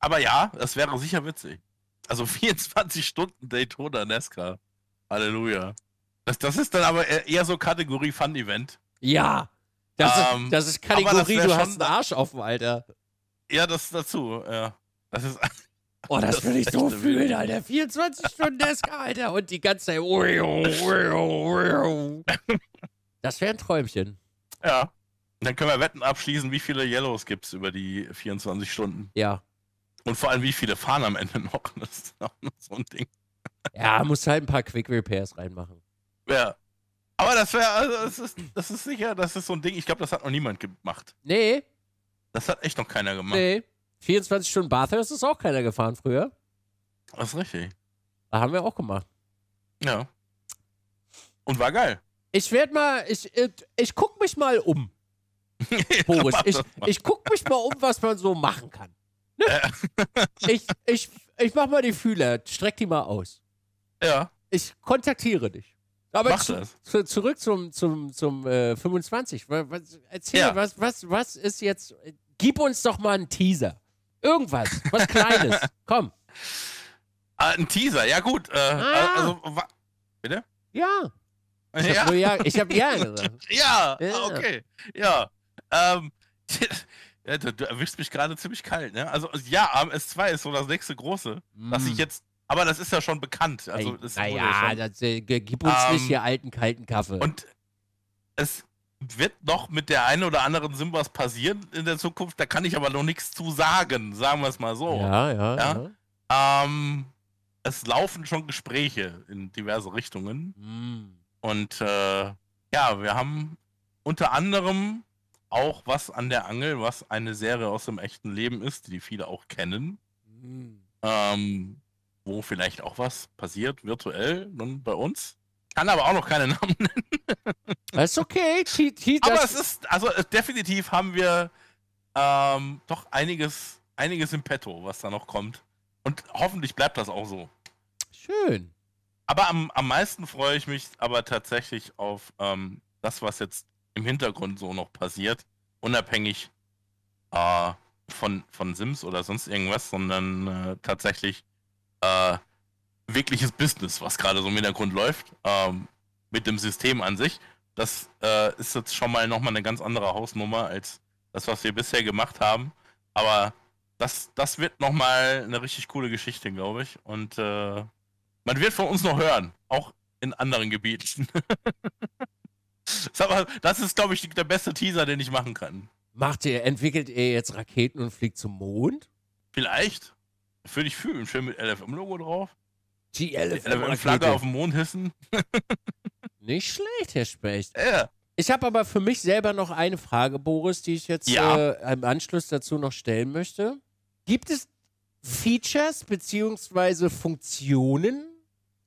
Aber ja, das wäre sicher witzig. Also 24 Stunden Daytona Nesca. Halleluja. Das, das ist dann aber e-, eher so Kategorie Fun-Event. Ja. Das, ähm, ist, das ist Kategorie, das du hast einen Arsch offen, Alter. Ja, das dazu, ja. Das ist. Oh, das, das würde ich so fühlen, Wille. Alter. 24 Stunden Desk, Alter. Und die ganze Zeit. das wäre ein Träumchen. Ja. dann können wir Wetten abschließen, wie viele Yellows gibt es über die 24 Stunden. Ja. Und vor allem, wie viele fahren am Ende noch. Das ist auch noch so ein Ding. Ja, musst halt ein paar Quick Repairs reinmachen. Ja. Aber das wäre, also das ist, das ist sicher, das ist so ein Ding, ich glaube, das hat noch niemand gemacht. Nee. Das hat echt noch keiner gemacht. Nee. 24 Stunden Bathurst ist auch keiner gefahren früher. Das ist richtig. Da haben wir auch gemacht. Ja. Und war geil. Ich werde mal, ich, ich, äh, ich guck mich mal um. Boris, ich, ich guck mich mal um, was man so machen kann. Ne? Ja. ich, ich, ich mach mal die Fühler, streck die mal aus. Ja. Ich kontaktiere dich. Aber zu, zu, zurück zum, zum, zum äh, 25. Was, erzähl, ja. was, was, was ist jetzt. Äh, gib uns doch mal einen Teaser. Irgendwas. Was Kleines. Komm. Ah, ein Teaser, ja gut. Äh, ah. Äh, also, bitte? Ja. Ich habe ja. Hab, hab ja gesagt. Ja, ah, okay. Ja. Ähm, ja, du, du, erwischst mich gerade ziemlich kalt, ne? Also ja, AMS2 ist so das nächste große, mm. dass ich jetzt aber das ist ja schon bekannt. Also, naja, ja äh, gib uns ähm, nicht hier alten, kalten Kaffee. Und es wird noch mit der einen oder anderen Sim was passieren in der Zukunft. Da kann ich aber noch nichts zu sagen, sagen wir es mal so. Ja, ja. ja? ja. Ähm, es laufen schon Gespräche in diverse Richtungen. Mhm. Und äh, ja, wir haben unter anderem auch was an der Angel, was eine Serie aus dem echten Leben ist, die viele auch kennen. Mhm. Ähm, wo vielleicht auch was passiert, virtuell, nun bei uns. Kann aber auch noch keine Namen nennen. Das ist okay. He, he aber es ist, also äh, definitiv haben wir ähm, doch einiges, einiges im Petto, was da noch kommt. Und hoffentlich bleibt das auch so. Schön. Aber am, am meisten freue ich mich aber tatsächlich auf ähm, das, was jetzt im Hintergrund so noch passiert. Unabhängig äh, von, von Sims oder sonst irgendwas, sondern äh, tatsächlich äh, wirkliches Business, was gerade so im Hintergrund läuft, ähm, mit dem System an sich. Das äh, ist jetzt schon mal nochmal eine ganz andere Hausnummer als das, was wir bisher gemacht haben. Aber das, das wird nochmal eine richtig coole Geschichte, glaube ich. Und äh, man wird von uns noch hören, auch in anderen Gebieten. das ist, glaube ich, der beste Teaser, den ich machen kann. Macht ihr, entwickelt ihr jetzt Raketen und fliegt zum Mond? Vielleicht. Für dich fühlen, schön mit LFM-Logo drauf. Die LFM-Flagge auf dem Mond hissen. Nicht schlecht, Herr Specht. Ja. Ich habe aber für mich selber noch eine Frage, Boris, die ich jetzt ja. äh, im Anschluss dazu noch stellen möchte. Gibt es Features bzw. Funktionen,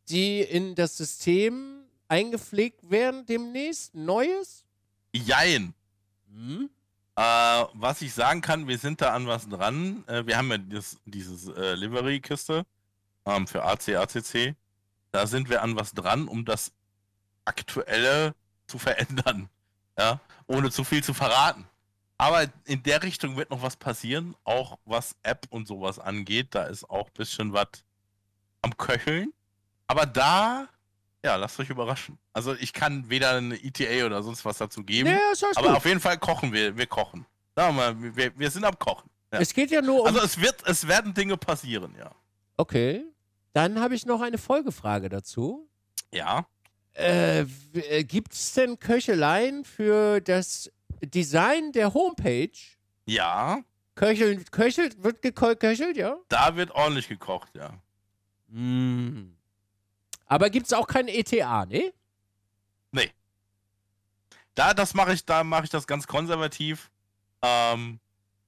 die in das System eingepflegt werden demnächst? Neues? Jein. Hm? Äh, was ich sagen kann, wir sind da an was dran. Äh, wir haben ja dieses, dieses äh, Livery-Kiste ähm, für AC, ACC. Da sind wir an was dran, um das Aktuelle zu verändern. Ja? Ohne zu viel zu verraten. Aber in der Richtung wird noch was passieren, auch was App und sowas angeht. Da ist auch ein bisschen was am Köcheln. Aber da ja, lasst euch überraschen. Also ich kann weder eine ETA oder sonst was dazu geben. Nee, das heißt aber gut. auf jeden Fall kochen wir. Wir kochen. Sagen wir, mal, wir, wir sind am Kochen. Ja. Es geht ja nur um. Also es wird, es werden Dinge passieren, ja. Okay. Dann habe ich noch eine Folgefrage dazu. Ja. Äh, äh Gibt es denn Köcheleien für das Design der Homepage? Ja. Köcheln, köchelt, wird geköchelt, ja? Da wird ordentlich gekocht, ja. Mm. Aber gibt es auch kein ETA, ne? Nee. Da, das mache ich, da mache ich das ganz konservativ. Ähm,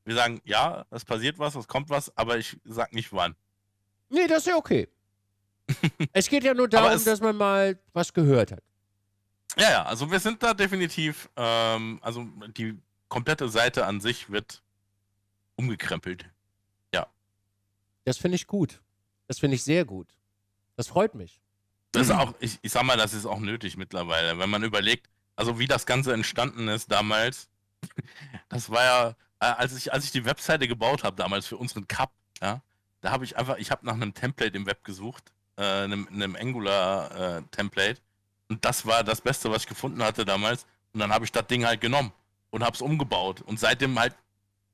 wir sagen, ja, es passiert was, es kommt was, aber ich sag nicht wann. Nee, das ist ja okay. es geht ja nur darum, dass man mal was gehört hat. Ja, ja, also wir sind da definitiv, ähm, also die komplette Seite an sich wird umgekrempelt. Ja. Das finde ich gut. Das finde ich sehr gut. Das freut mich. Das ist auch, ich, ich sag mal, das ist auch nötig mittlerweile, wenn man überlegt, also wie das Ganze entstanden ist damals. Das war ja, äh, als ich, als ich die Webseite gebaut habe damals für unseren Cup, ja, da habe ich einfach, ich habe nach einem Template im Web gesucht, äh, einem, einem Angular-Template. Äh, und das war das Beste, was ich gefunden hatte damals. Und dann habe ich das Ding halt genommen und habe es umgebaut. Und seitdem halt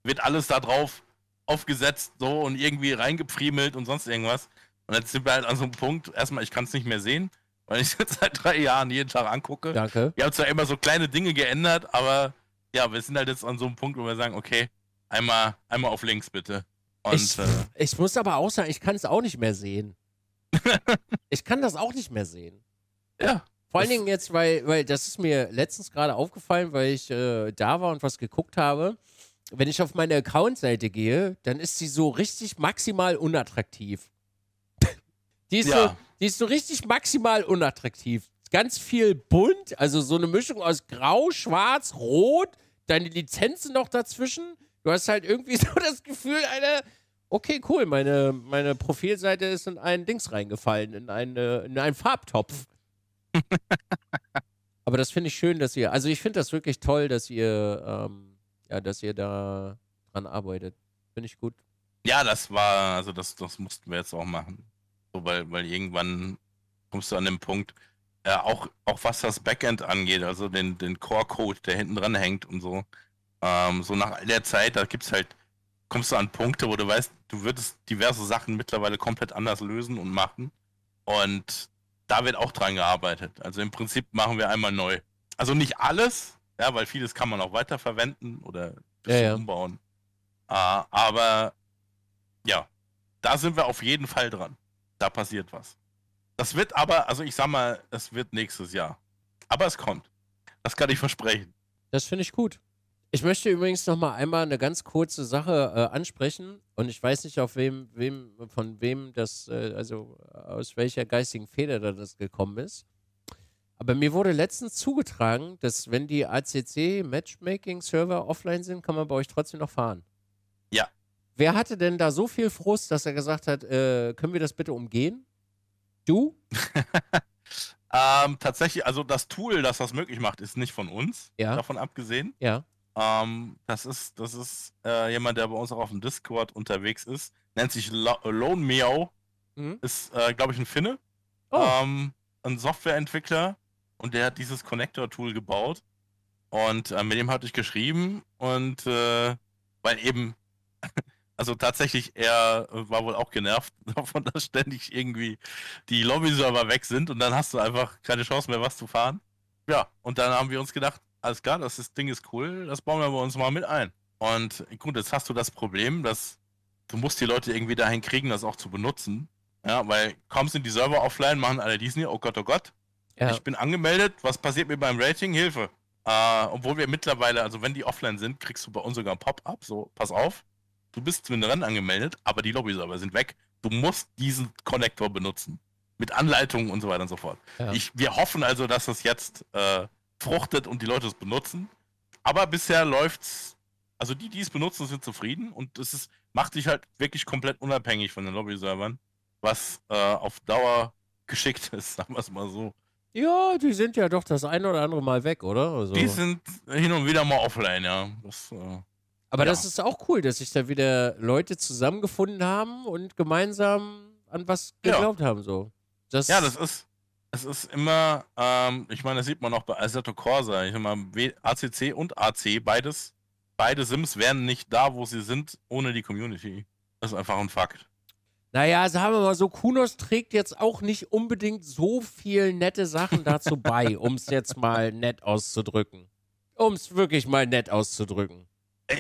wird alles da drauf aufgesetzt so und irgendwie reingepriemelt und sonst irgendwas. Und jetzt sind wir halt an so einem Punkt, erstmal, ich kann es nicht mehr sehen, weil ich es seit drei Jahren jeden Tag angucke. Danke. Wir haben zwar immer so kleine Dinge geändert, aber ja, wir sind halt jetzt an so einem Punkt, wo wir sagen, okay, einmal, einmal auf links bitte. Und, ich, äh, ich muss aber auch sagen, ich kann es auch nicht mehr sehen. ich kann das auch nicht mehr sehen. Ja. Vor allen Dingen jetzt, weil, weil das ist mir letztens gerade aufgefallen, weil ich äh, da war und was geguckt habe. Wenn ich auf meine Account-Seite gehe, dann ist sie so richtig maximal unattraktiv. Die ist, ja. so, die ist so richtig maximal unattraktiv. Ganz viel bunt, also so eine Mischung aus Grau, Schwarz, Rot, deine Lizenzen noch dazwischen. Du hast halt irgendwie so das Gefühl, Alter, okay, cool, meine, meine Profilseite ist in einen Dings reingefallen, in, eine, äh, in einen Farbtopf. Aber das finde ich schön, dass ihr, also ich finde das wirklich toll, dass ihr, ähm, ja, dass ihr da dran arbeitet. Finde ich gut. Ja, das war, also das, das mussten wir jetzt auch machen. So, weil, weil irgendwann kommst du an den Punkt, ja, äh, auch, auch was das Backend angeht, also den, den Core-Code, der hinten dran hängt und so. Ähm, so nach all der Zeit, da gibt's halt, kommst du an Punkte, wo du weißt, du würdest diverse Sachen mittlerweile komplett anders lösen und machen. Und da wird auch dran gearbeitet. Also im Prinzip machen wir einmal neu. Also nicht alles, ja, weil vieles kann man auch weiterverwenden oder ja, ja. umbauen. Äh, aber ja, da sind wir auf jeden Fall dran da passiert was. Das wird aber, also ich sag mal, es wird nächstes Jahr. Aber es kommt. Das kann ich versprechen. Das finde ich gut. Ich möchte übrigens noch mal einmal eine ganz kurze Sache äh, ansprechen und ich weiß nicht, auf wem, wem, von wem das, äh, also aus welcher geistigen Feder das gekommen ist. Aber mir wurde letztens zugetragen, dass wenn die ACC Matchmaking Server offline sind, kann man bei euch trotzdem noch fahren. Ja, Wer hatte denn da so viel Frust, dass er gesagt hat, äh, können wir das bitte umgehen? Du? ähm, tatsächlich, also das Tool, das das möglich macht, ist nicht von uns, ja. davon abgesehen. Ja. Ähm, das ist, das ist äh, jemand, der bei uns auch auf dem Discord unterwegs ist. Nennt sich Lo Lone Meow. Mhm. Ist, äh, glaube ich, ein Finne. Oh. Ähm, ein Softwareentwickler. Und der hat dieses Connector-Tool gebaut. Und äh, mit dem hatte ich geschrieben. Und äh, weil eben also tatsächlich, er war wohl auch genervt davon, dass ständig irgendwie die Lobby-Server weg sind und dann hast du einfach keine Chance mehr, was zu fahren. Ja, und dann haben wir uns gedacht, alles klar, das ist, Ding ist cool, das bauen wir bei uns mal mit ein. Und gut, jetzt hast du das Problem, dass du musst die Leute irgendwie dahin kriegen, das auch zu benutzen. Ja, weil kommst in die Server offline, machen alle diesen hier, oh Gott, oh Gott. Ja. Ich bin angemeldet, was passiert mit meinem Rating? Hilfe. Äh, obwohl wir mittlerweile, also wenn die offline sind, kriegst du bei uns sogar ein Pop-up, so, pass auf du bist zu Rennen angemeldet, aber die Lobby-Server sind weg. Du musst diesen Konnektor benutzen. Mit Anleitungen und so weiter und so fort. Ja. Ich, wir hoffen also, dass das jetzt äh, fruchtet und die Leute es benutzen. Aber bisher läuft's. Also die, die es benutzen, sind zufrieden und es ist, macht dich halt wirklich komplett unabhängig von den Lobby-Servern, was äh, auf Dauer geschickt ist, sagen wir es mal so. Ja, die sind ja doch das ein oder andere Mal weg, oder? Also. Die sind hin und wieder mal offline, ja. Das, äh aber ja. das ist auch cool, dass sich da wieder Leute zusammengefunden haben und gemeinsam an was geglaubt ja. haben. So. Das ja, das ist, es ist immer, ähm, ich meine, das sieht man auch bei Assetto Corsa. Ich meine, ACC und AC, beides, beide Sims wären nicht da, wo sie sind, ohne die Community. Das ist einfach ein Fakt. Naja, sagen also wir mal so, Kunos trägt jetzt auch nicht unbedingt so viel nette Sachen dazu bei, um es jetzt mal nett auszudrücken. Um es wirklich mal nett auszudrücken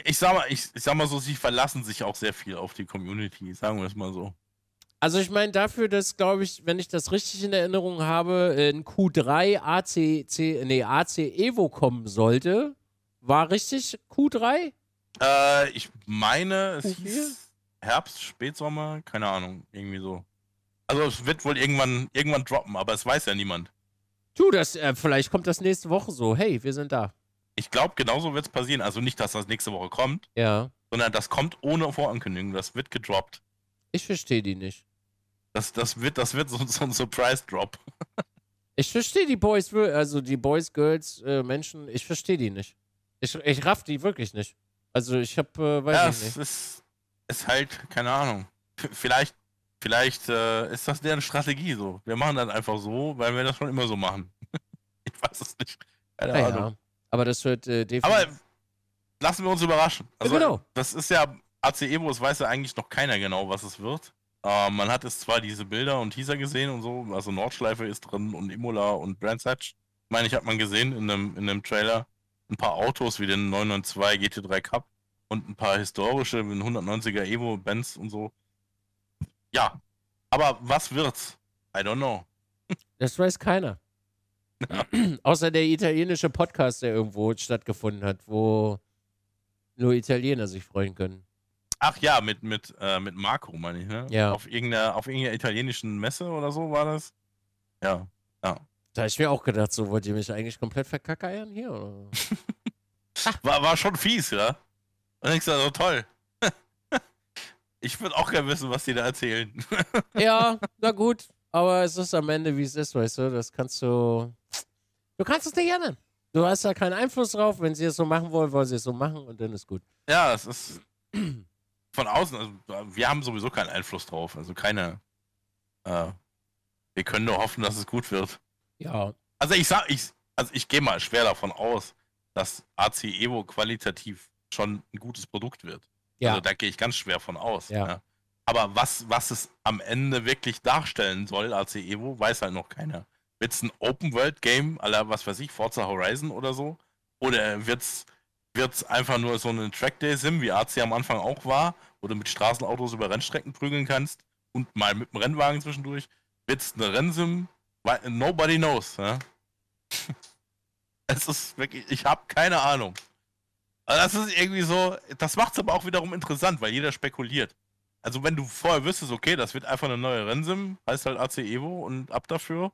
ich sag mal, ich, ich, sag mal so, sie verlassen sich auch sehr viel auf die Community, sagen wir es mal so. Also ich meine, dafür, dass, glaube ich, wenn ich das richtig in Erinnerung habe, in Q3 ACC, nee, AC Evo kommen sollte. War richtig Q3? Äh, ich meine, es q hieß Herbst, Spätsommer, keine Ahnung, irgendwie so. Also es wird wohl irgendwann, irgendwann droppen, aber es weiß ja niemand. Du, das, äh, vielleicht kommt das nächste Woche so. Hey, wir sind da ich glaube, genauso wird es passieren. Also nicht, dass das nächste Woche kommt. Ja. Sondern das kommt ohne Vorankündigung. Das wird gedroppt. Ich verstehe die nicht. Das, das wird, das wird so, so ein Surprise-Drop. ich verstehe die Boys, also die Boys, Girls, äh, Menschen, ich verstehe die nicht. Ich, ich raff die wirklich nicht. Also ich hab, äh, weiß ja, ich nicht. Ist, ist halt, keine Ahnung. Vielleicht, vielleicht äh, ist das deren Strategie so. Wir machen das einfach so, weil wir das schon immer so machen. ich weiß es nicht. Keine ja, Ahnung. Ja. Aber das wird äh, definitiv. Aber lassen wir uns überraschen. Also, ja, genau. Das ist ja AC Evo, es weiß ja eigentlich noch keiner genau, was es wird. Äh, man hat es zwar diese Bilder und Teaser gesehen und so, also Nordschleife ist drin und Imola und Brands Hatch. Ich meine, ich habe man gesehen in einem, in einem Trailer ein paar Autos wie den 992 GT3 Cup und ein paar historische, 190er Evo, Benz und so. Ja, aber was wird's? I don't know. Das weiß keiner. Außer der italienische Podcast, der irgendwo stattgefunden hat, wo nur Italiener sich freuen können. Ach ja, mit, mit, äh, mit Marco, meine ich, ne? Ja. Auf irgendeiner, auf irgendeiner italienischen Messe oder so war das. Ja, ja. Da habe ich mir auch gedacht, so wollt ihr mich eigentlich komplett verkackeiern hier? Oder? war, war schon fies, ja? Und dann denkst du, so toll. ich würde auch gerne wissen, was die da erzählen. ja, na gut. Aber es ist am Ende, wie es ist, weißt du? Das kannst du Du kannst es nicht ändern. Du hast da keinen Einfluss drauf. Wenn sie es so machen wollen, wollen sie es so machen und dann ist gut. Ja, es ist von außen. Also, wir haben sowieso keinen Einfluss drauf. Also keine. Äh, wir können nur hoffen, dass es gut wird. Ja. Also ich sag, ich, also ich gehe mal schwer davon aus, dass AC Evo qualitativ schon ein gutes Produkt wird. Ja. Also da gehe ich ganz schwer von aus. Ja. ja. Ne? Aber was, was es am Ende wirklich darstellen soll, AC Evo, weiß halt noch keiner. Wird es ein Open-World-Game, aller was weiß ich, Forza Horizon oder so? Oder wird es einfach nur so ein trackday sim wie AC am Anfang auch war, wo du mit Straßenautos über Rennstrecken prügeln kannst und mal mit dem Rennwagen zwischendurch? Wird es eine Rennsim? Nobody knows. Ja? es ist wirklich, ich habe keine Ahnung. Also das ist irgendwie so, das macht es aber auch wiederum interessant, weil jeder spekuliert. Also wenn du vorher wüsstest, okay, das wird einfach eine neue Rennsim, heißt halt AC Evo und ab dafür,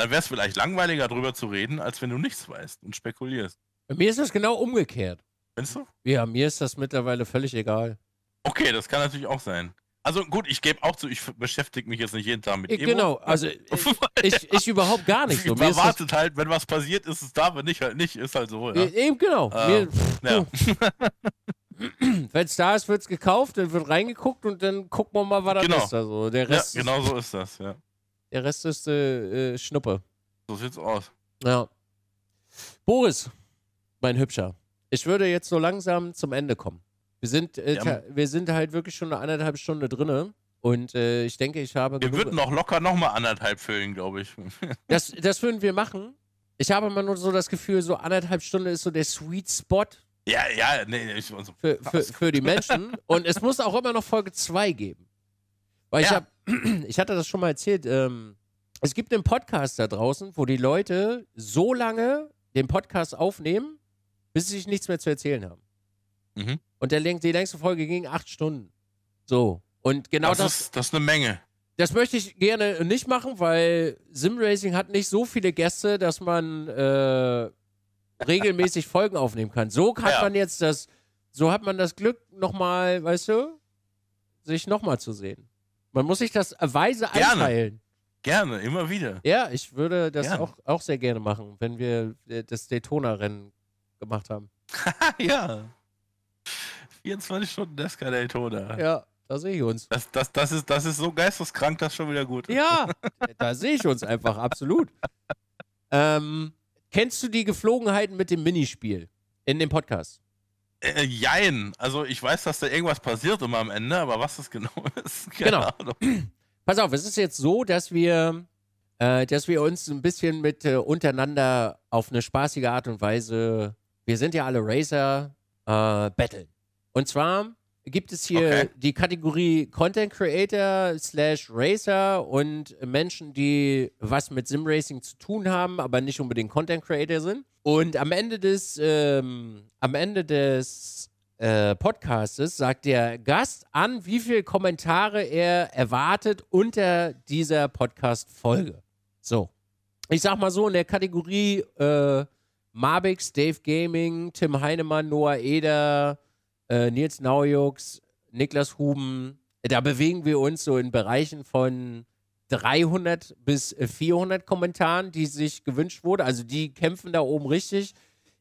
dann wäre es vielleicht langweiliger, darüber zu reden, als wenn du nichts weißt und spekulierst. Bei mir ist das genau umgekehrt. Findest du? Ja, mir ist das mittlerweile völlig egal. Okay, das kann natürlich auch sein. Also gut, ich gebe auch zu, ich beschäftige mich jetzt nicht jeden Tag mit ihm. Äh, Emo. Genau, also ich, äh, ich, ich überhaupt gar nicht. So. Man wartet halt, wenn was passiert, ist es da, wenn nicht, halt nicht, ist halt so. Ja. Äh, eben genau. Ähm, ja. wenn es da ist, wird es gekauft, dann wird reingeguckt und dann gucken wir mal, was genau. das ist. Also der Rest ja, genau so ist das, ja. Der Rest ist äh, äh, Schnuppe. So sieht's aus. Ja. Boris, mein Hübscher, ich würde jetzt so langsam zum Ende kommen. Wir sind, äh, ja. wir sind halt wirklich schon eine anderthalb Stunde drinne. Und äh, ich denke, ich habe. Wir würden noch locker nochmal anderthalb füllen, glaube ich. das, das würden wir machen. Ich habe immer nur so das Gefühl, so anderthalb Stunden ist so der Sweet Spot. Ja, ja, nee, ich, so. für, für, für die Menschen. Und es muss auch immer noch Folge 2 geben. Weil ja. ich habe, ich hatte das schon mal erzählt, ähm, es gibt einen Podcast da draußen, wo die Leute so lange den Podcast aufnehmen, bis sie sich nichts mehr zu erzählen haben. Mhm. Und der, die längste Folge ging acht Stunden. So. Und genau das. Das ist, das ist eine Menge. Das möchte ich gerne nicht machen, weil Simracing hat nicht so viele Gäste, dass man äh, regelmäßig Folgen aufnehmen kann. So hat ja. man jetzt das, so hat man das Glück, nochmal, weißt du, sich nochmal zu sehen. Man muss sich das weise einteilen. Gerne, immer wieder. Ja, ich würde das auch, auch sehr gerne machen, wenn wir äh, das Daytona-Rennen gemacht haben. ja. 24 Stunden Deska Daytona. Ja, da sehe ich uns. Das, das, das, ist, das ist so geisteskrank, das ist schon wieder gut. Ja, da sehe ich uns einfach, absolut. Ähm, kennst du die Geflogenheiten mit dem Minispiel in dem Podcast? Äh, äh, jein. Also ich weiß, dass da irgendwas passiert immer am Ende, aber was das genau ist, keine genau. Ahnung. Pass auf, es ist jetzt so, dass wir, äh, dass wir uns ein bisschen mit äh, untereinander auf eine spaßige Art und Weise, wir sind ja alle Racer, äh, battlen. Und zwar gibt es hier okay. die Kategorie Content Creator slash Racer und Menschen, die was mit Simracing zu tun haben, aber nicht unbedingt Content Creator sind. Und am Ende des, ähm, am Ende des äh, Podcastes sagt der Gast an, wie viele Kommentare er erwartet unter dieser Podcast-Folge. So. Ich sag mal so, in der Kategorie äh, Mabix, Dave Gaming, Tim Heinemann, Noah Eder, äh, Nils Naujux, Niklas Huben, da bewegen wir uns so in Bereichen von 300 bis 400 Kommentaren, die sich gewünscht wurde. Also die kämpfen da oben richtig.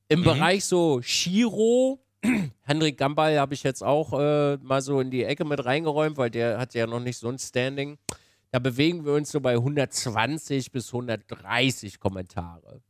Im mhm. Bereich so Shiro, Henrik Gambal habe ich jetzt auch äh, mal so in die Ecke mit reingeräumt, weil der hat ja noch nicht so ein Standing. Da bewegen wir uns so bei 120 bis 130 Kommentare.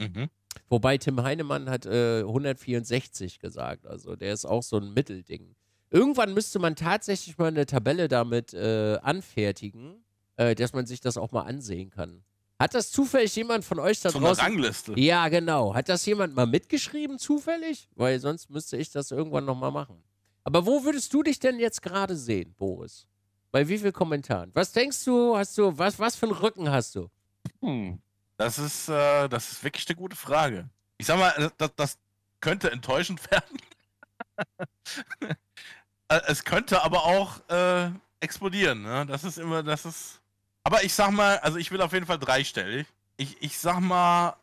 Mhm. Wobei Tim Heinemann hat äh, 164 gesagt. Also der ist auch so ein Mittelding. Irgendwann müsste man tatsächlich mal eine Tabelle damit äh, anfertigen, äh, dass man sich das auch mal ansehen kann. Hat das zufällig jemand von euch da so draußen? Eine Rangliste. Ja, genau. Hat das jemand mal mitgeschrieben, zufällig? Weil sonst müsste ich das irgendwann nochmal machen. Aber wo würdest du dich denn jetzt gerade sehen, Boris? Bei wie vielen Kommentaren? Was denkst du, hast du, was, was für einen Rücken hast du? Hm. Das ist, äh, das ist wirklich eine gute Frage. Ich sag mal, äh, das, das könnte enttäuschend werden. Äh, es könnte aber auch äh, explodieren. Ne? Das ist immer, das ist. Aber ich sag mal, also ich will auf jeden Fall dreistellig. Ich, ich sag mal,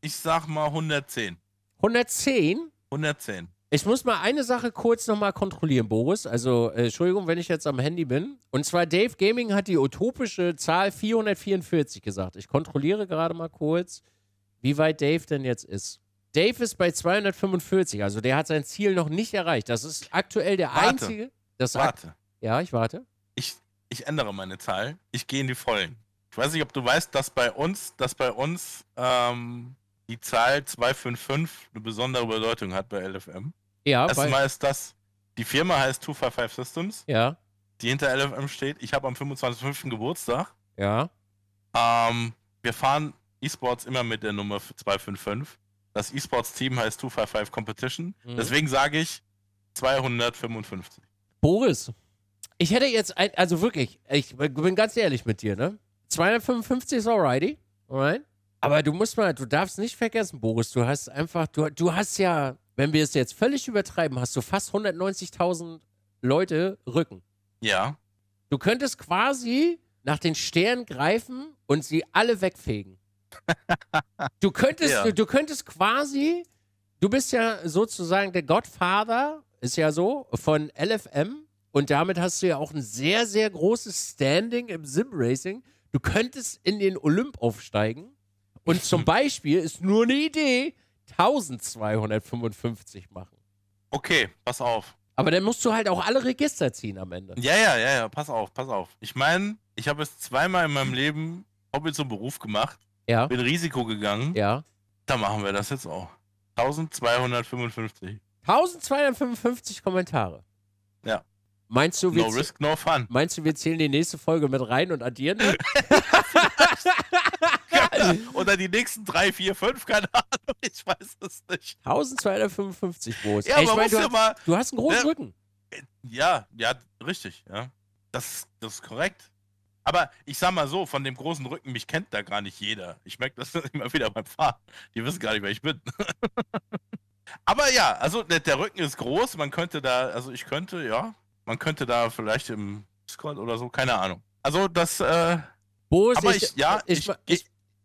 ich sag mal 110. 110? 110. Ich muss mal eine Sache kurz nochmal kontrollieren, Boris. Also, äh, Entschuldigung, wenn ich jetzt am Handy bin. Und zwar, Dave Gaming hat die utopische Zahl 444 gesagt. Ich kontrolliere gerade mal kurz, wie weit Dave denn jetzt ist. Dave ist bei 245, also der hat sein Ziel noch nicht erreicht. Das ist aktuell der warte, einzige. Das warte. Ja, ich warte. Ich, ich ändere meine Zahl. Ich gehe in die Vollen. Ich weiß nicht, ob du weißt, dass bei uns, dass bei uns ähm, die Zahl 255 eine besondere Bedeutung hat bei LFM. Ja, Erstmal ist das, die Firma heißt 255 Systems. Ja. Die hinter LFM steht. Ich habe am 25.05. Geburtstag. Ja. Ähm, wir fahren E-Sports immer mit der Nummer 255. Das E-Sports-Team heißt 255 Competition. Mhm. Deswegen sage ich 255. Boris, ich hätte jetzt, ein, also wirklich, ich bin ganz ehrlich mit dir, ne? 255 ist alrighty, alright? Aber du musst mal, du darfst nicht vergessen, Boris, du hast einfach, du, du hast ja, wenn wir es jetzt völlig übertreiben, hast du fast 190.000 Leute Rücken. Ja. Du könntest quasi nach den Sternen greifen und sie alle wegfegen. du könntest, ja. du, du, könntest quasi, du bist ja sozusagen der Godfather, ist ja so, von LFM und damit hast du ja auch ein sehr, sehr großes Standing im Sim Racing. Du könntest in den Olymp aufsteigen und zum Beispiel ist nur eine Idee 1255 machen. Okay, pass auf. Aber dann musst du halt auch alle Register ziehen am Ende. Ja, ja, ja, ja, pass auf, pass auf. Ich meine, ich habe es zweimal in meinem Leben Hobby zum Beruf gemacht. Ja. Bin Risiko gegangen. Ja. Da machen wir das jetzt auch. 1255. 1255 Kommentare. Ja. Meinst du, no risk, no fun. Meinst du, wir zählen die nächste Folge mit rein und addieren? Oder die nächsten drei, vier, fünf, keine Ahnung, ich weiß es nicht. 1255 groß. Ja, Ey, ich mein, du, hast, mal, du hast einen großen ne, Rücken. Ja, ja, richtig, ja. Das, das ist korrekt. Aber ich sag mal so, von dem großen Rücken, mich kennt da gar nicht jeder. Ich merke das immer wieder beim Fahren. Die wissen gar nicht, wer ich bin. Aber ja, also der, der Rücken ist groß, man könnte da, also ich könnte, ja, man könnte da vielleicht im Discord oder so, keine Ahnung. Also das. Äh, Boris, aber ich, ich ja, ich, ich,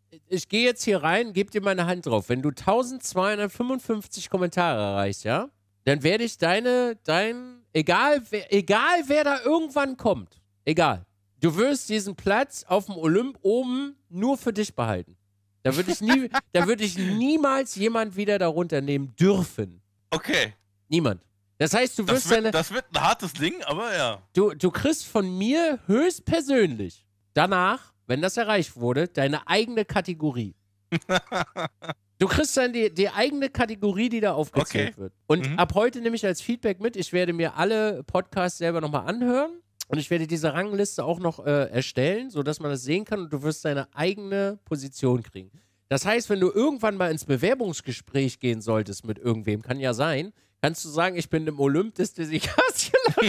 ich, ich gehe jetzt hier rein, gebe dir meine Hand drauf. Wenn du 1255 Kommentare erreichst, ja, dann werde ich deine, dein, egal wer, egal wer da irgendwann kommt, egal. Du wirst diesen Platz auf dem Olymp oben nur für dich behalten. Da würde ich, nie, da würd ich niemals jemand wieder darunter nehmen dürfen. Okay. Niemand. Das heißt, du wirst das wird, deine. Das wird ein hartes Ding, aber ja. Du, du kriegst von mir höchstpersönlich danach, wenn das erreicht wurde, deine eigene Kategorie. du kriegst dann die, die eigene Kategorie, die da aufgezählt okay. wird. Und mhm. ab heute nehme ich als Feedback mit, ich werde mir alle Podcasts selber nochmal anhören. Und ich werde diese Rangliste auch noch äh, erstellen, sodass man das sehen kann und du wirst deine eigene Position kriegen. Das heißt, wenn du irgendwann mal ins Bewerbungsgespräch gehen solltest mit irgendwem, kann ja sein, Kannst du sagen, ich bin im Olymp des Desikats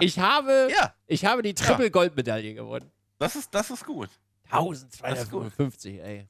ich habe, ja. ich habe die Triple Goldmedaille gewonnen. Das ist, das ist gut. 1255, ey.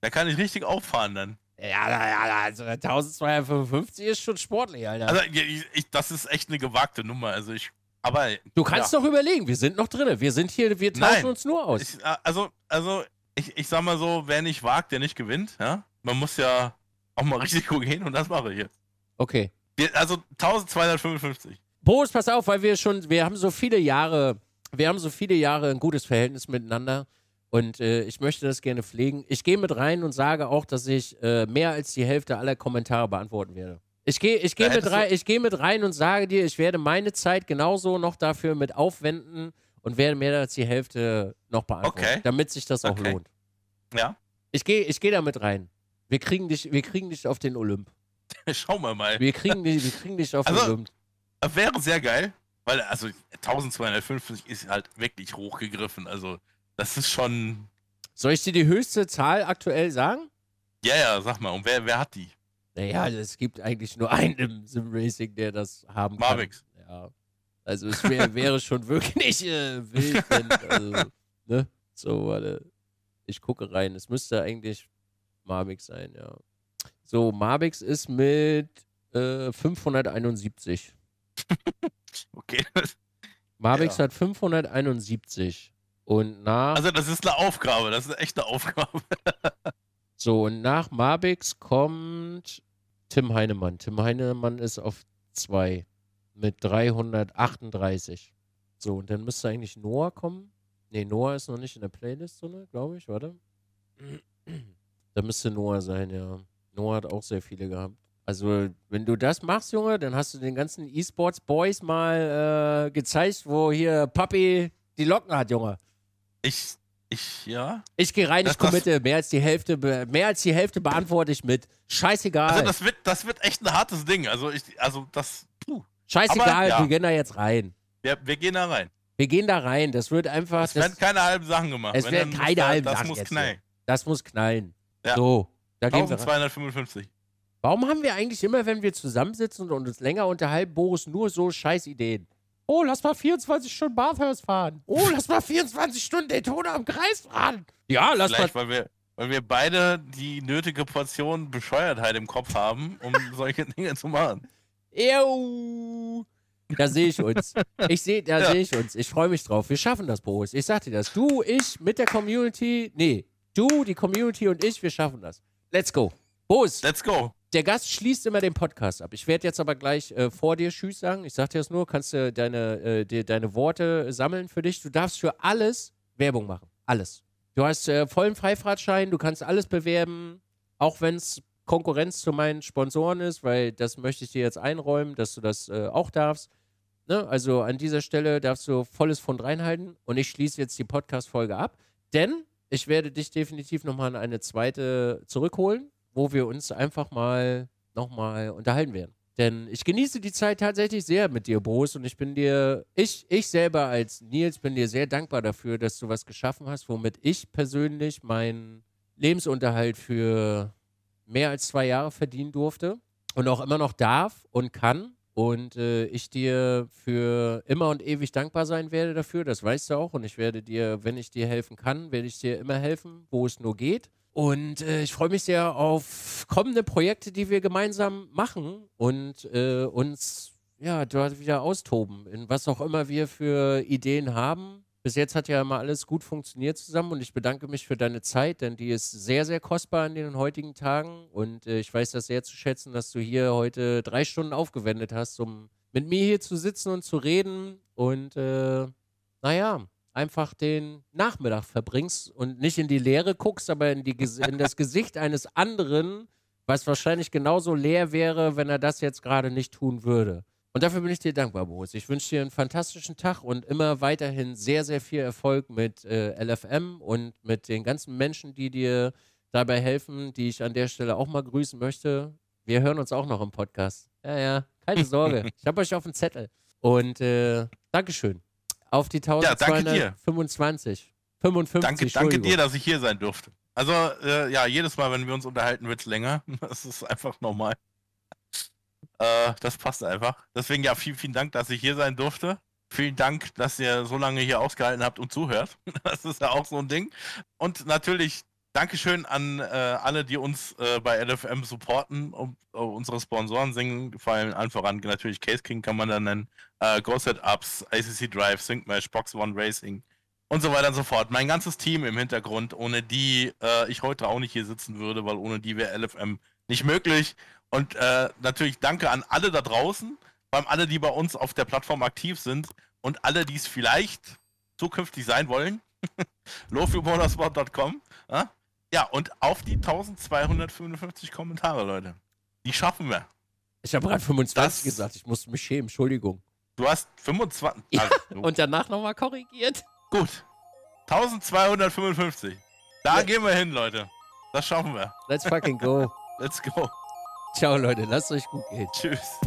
Da kann ich richtig auffahren dann. Ja, ja, also 1255 ist schon sportlich, Alter. Also, ich, ich, das ist echt eine gewagte Nummer. Also ich, aber du kannst ja. doch überlegen. Wir sind noch drin. Wir sind hier, wir tauschen Nein. uns nur aus. Ich, also, also ich, ich sag mal so, wer nicht wagt, der nicht gewinnt. Ja, man muss ja auch mal Risiko gehen und das mache ich jetzt. Okay. Also 1255. Boris, pass auf, weil wir schon, wir haben so viele Jahre, wir haben so viele Jahre ein gutes Verhältnis miteinander und äh, ich möchte das gerne pflegen. Ich gehe mit rein und sage auch, dass ich äh, mehr als die Hälfte aller Kommentare beantworten werde. Ich gehe ich geh mit, rein, geh mit rein und sage dir, ich werde meine Zeit genauso noch dafür mit aufwenden und werde mehr als die Hälfte noch beantworten, okay. damit sich das auch okay. lohnt. Ja. Ich gehe ich geh da mit rein. Wir kriegen dich, wir kriegen dich auf den Olymp. Schauen wir mal. Wir kriegen dich, wir kriegen dich auf den also, Olymp. Äh, wäre sehr geil, weil also 1250 ist halt wirklich hochgegriffen. Also das ist schon. Soll ich dir die höchste Zahl aktuell sagen? Ja, ja, sag mal. Und wer, wer hat die? Naja, es gibt eigentlich nur einen im Sim Racing, der das haben Marvix. kann. Ja. Also es wär, wäre schon wirklich äh, wild, wenn, also, ne? So, warte. Ich gucke rein. Es müsste eigentlich Marbix sein, ja. So, Marbix ist mit äh, 571. okay. Marbix ja. hat 571. Und nach. Also, das ist eine Aufgabe, das ist eine echte Aufgabe. so, und nach Marbix kommt Tim Heinemann. Tim Heinemann ist auf 2 mit 338. So, und dann müsste eigentlich Noah kommen. Ne, Noah ist noch nicht in der Playlist glaube ich, warte. Da müsste Noah sein, ja. Noah hat auch sehr viele gehabt. Also, wenn du das machst, Junge, dann hast du den ganzen E-Sports-Boys mal äh, gezeigt, wo hier Papi die Locken hat, Junge. Ich, ich, ja. Ich gehe rein, ich committe. Mehr als die Hälfte, mehr als die Hälfte beantworte ich mit. Scheißegal. Also, das wird, das wird echt ein hartes Ding. Also, ich, also, das, puh. Scheißegal, ja. wir gehen da jetzt rein. Ja, wir gehen da rein. Wir gehen da rein. Das wird einfach. Es werden keine halben Sachen gemacht. Es werden keine halben Sachen. Das muss knallen. Das muss knallen. Ja. So, da gehen wir. 1255. Warum haben wir eigentlich immer, wenn wir zusammensitzen und uns länger unterhalten, Boris nur so Scheißideen? Oh, lass mal 24 Stunden Bathurst fahren. Oh, lass mal 24 Stunden Daytona am Kreis fahren. Ja, lass Vielleicht, mal. Weil wir, weil wir beide die nötige Portion Bescheuertheit im Kopf haben, um solche Dinge zu machen. Eww. Da sehe ich uns. Ich sehe, da ja. sehe ich uns. Ich freue mich drauf. Wir schaffen das, Boris. Ich sagte dir das. Du, ich mit der Community. Nee, Du, die Community und ich, wir schaffen das. Let's go. Boos. Let's go. Der Gast schließt immer den Podcast ab. Ich werde jetzt aber gleich äh, vor dir Tschüss sagen. Ich sag dir das nur, kannst du deine, äh, die, deine Worte sammeln für dich. Du darfst für alles Werbung machen. Alles. Du hast äh, vollen Freifahrtschein, du kannst alles bewerben, auch wenn es Konkurrenz zu meinen Sponsoren ist, weil das möchte ich dir jetzt einräumen, dass du das äh, auch darfst. Ne? Also an dieser Stelle darfst du volles Fund reinhalten und ich schließe jetzt die Podcast-Folge ab, denn ich werde dich definitiv nochmal in eine zweite zurückholen, wo wir uns einfach mal nochmal unterhalten werden. Denn ich genieße die Zeit tatsächlich sehr mit dir, Bruce, und ich bin dir, ich, ich selber als Nils bin dir sehr dankbar dafür, dass du was geschaffen hast, womit ich persönlich meinen Lebensunterhalt für mehr als zwei Jahre verdienen durfte und auch immer noch darf und kann. Und äh, ich dir für immer und ewig dankbar sein werde dafür, das weißt du auch. Und ich werde dir, wenn ich dir helfen kann, werde ich dir immer helfen, wo es nur geht. Und äh, ich freue mich sehr auf kommende Projekte, die wir gemeinsam machen und äh, uns ja dort wieder austoben, in was auch immer wir für Ideen haben. Bis jetzt hat ja immer alles gut funktioniert zusammen und ich bedanke mich für deine Zeit, denn die ist sehr, sehr kostbar in den heutigen Tagen und äh, ich weiß das sehr zu schätzen, dass du hier heute drei Stunden aufgewendet hast, um mit mir hier zu sitzen und zu reden und äh, naja, einfach den Nachmittag verbringst und nicht in die Leere guckst, aber in, die, in das Gesicht eines anderen, was wahrscheinlich genauso leer wäre, wenn er das jetzt gerade nicht tun würde. Und dafür bin ich dir dankbar, Boris. Ich wünsche dir einen fantastischen Tag und immer weiterhin sehr, sehr viel Erfolg mit äh, LFM und mit den ganzen Menschen, die dir dabei helfen, die ich an der Stelle auch mal grüßen möchte. Wir hören uns auch noch im Podcast. Ja, ja, keine Sorge. ich habe euch auf dem Zettel. Und äh, Dankeschön. Auf die 1225. Ja, danke 55, danke, danke dir, dass ich hier sein durfte. Also, äh, ja, jedes Mal, wenn wir uns unterhalten, wird es länger. Das ist einfach normal. Äh, das passt einfach. Deswegen ja, vielen, vielen Dank, dass ich hier sein durfte. Vielen Dank, dass ihr so lange hier ausgehalten habt und zuhört. Das ist ja auch so ein Ding. Und natürlich Dankeschön an äh, alle, die uns äh, bei LFM supporten. Um, um äh, unsere Sponsoren singen, vor allem allen voran natürlich Case King kann man da nennen. Äh, Go Set ACC Drive, Sync Mesh, Box One Racing und so weiter und so fort. Mein ganzes Team im Hintergrund, ohne die äh, ich heute auch nicht hier sitzen würde, weil ohne die wäre LFM nicht möglich. Und äh, natürlich danke an alle da draußen, vor allem alle, die bei uns auf der Plattform aktiv sind und alle, die es vielleicht zukünftig sein wollen. lowfuelmotorsport.com. Äh? Ja, und auf die 1255 Kommentare, Leute. Die schaffen wir. Ich habe gerade 25 das, gesagt, ich musste mich schämen, Entschuldigung. Du hast 25. Ja, also, und danach nochmal korrigiert. Gut. 1255. Da ja. gehen wir hin, Leute. Das schaffen wir. Let's fucking go. Let's go. Ciao, Leute. Lasst euch gut gehen. Tschüss.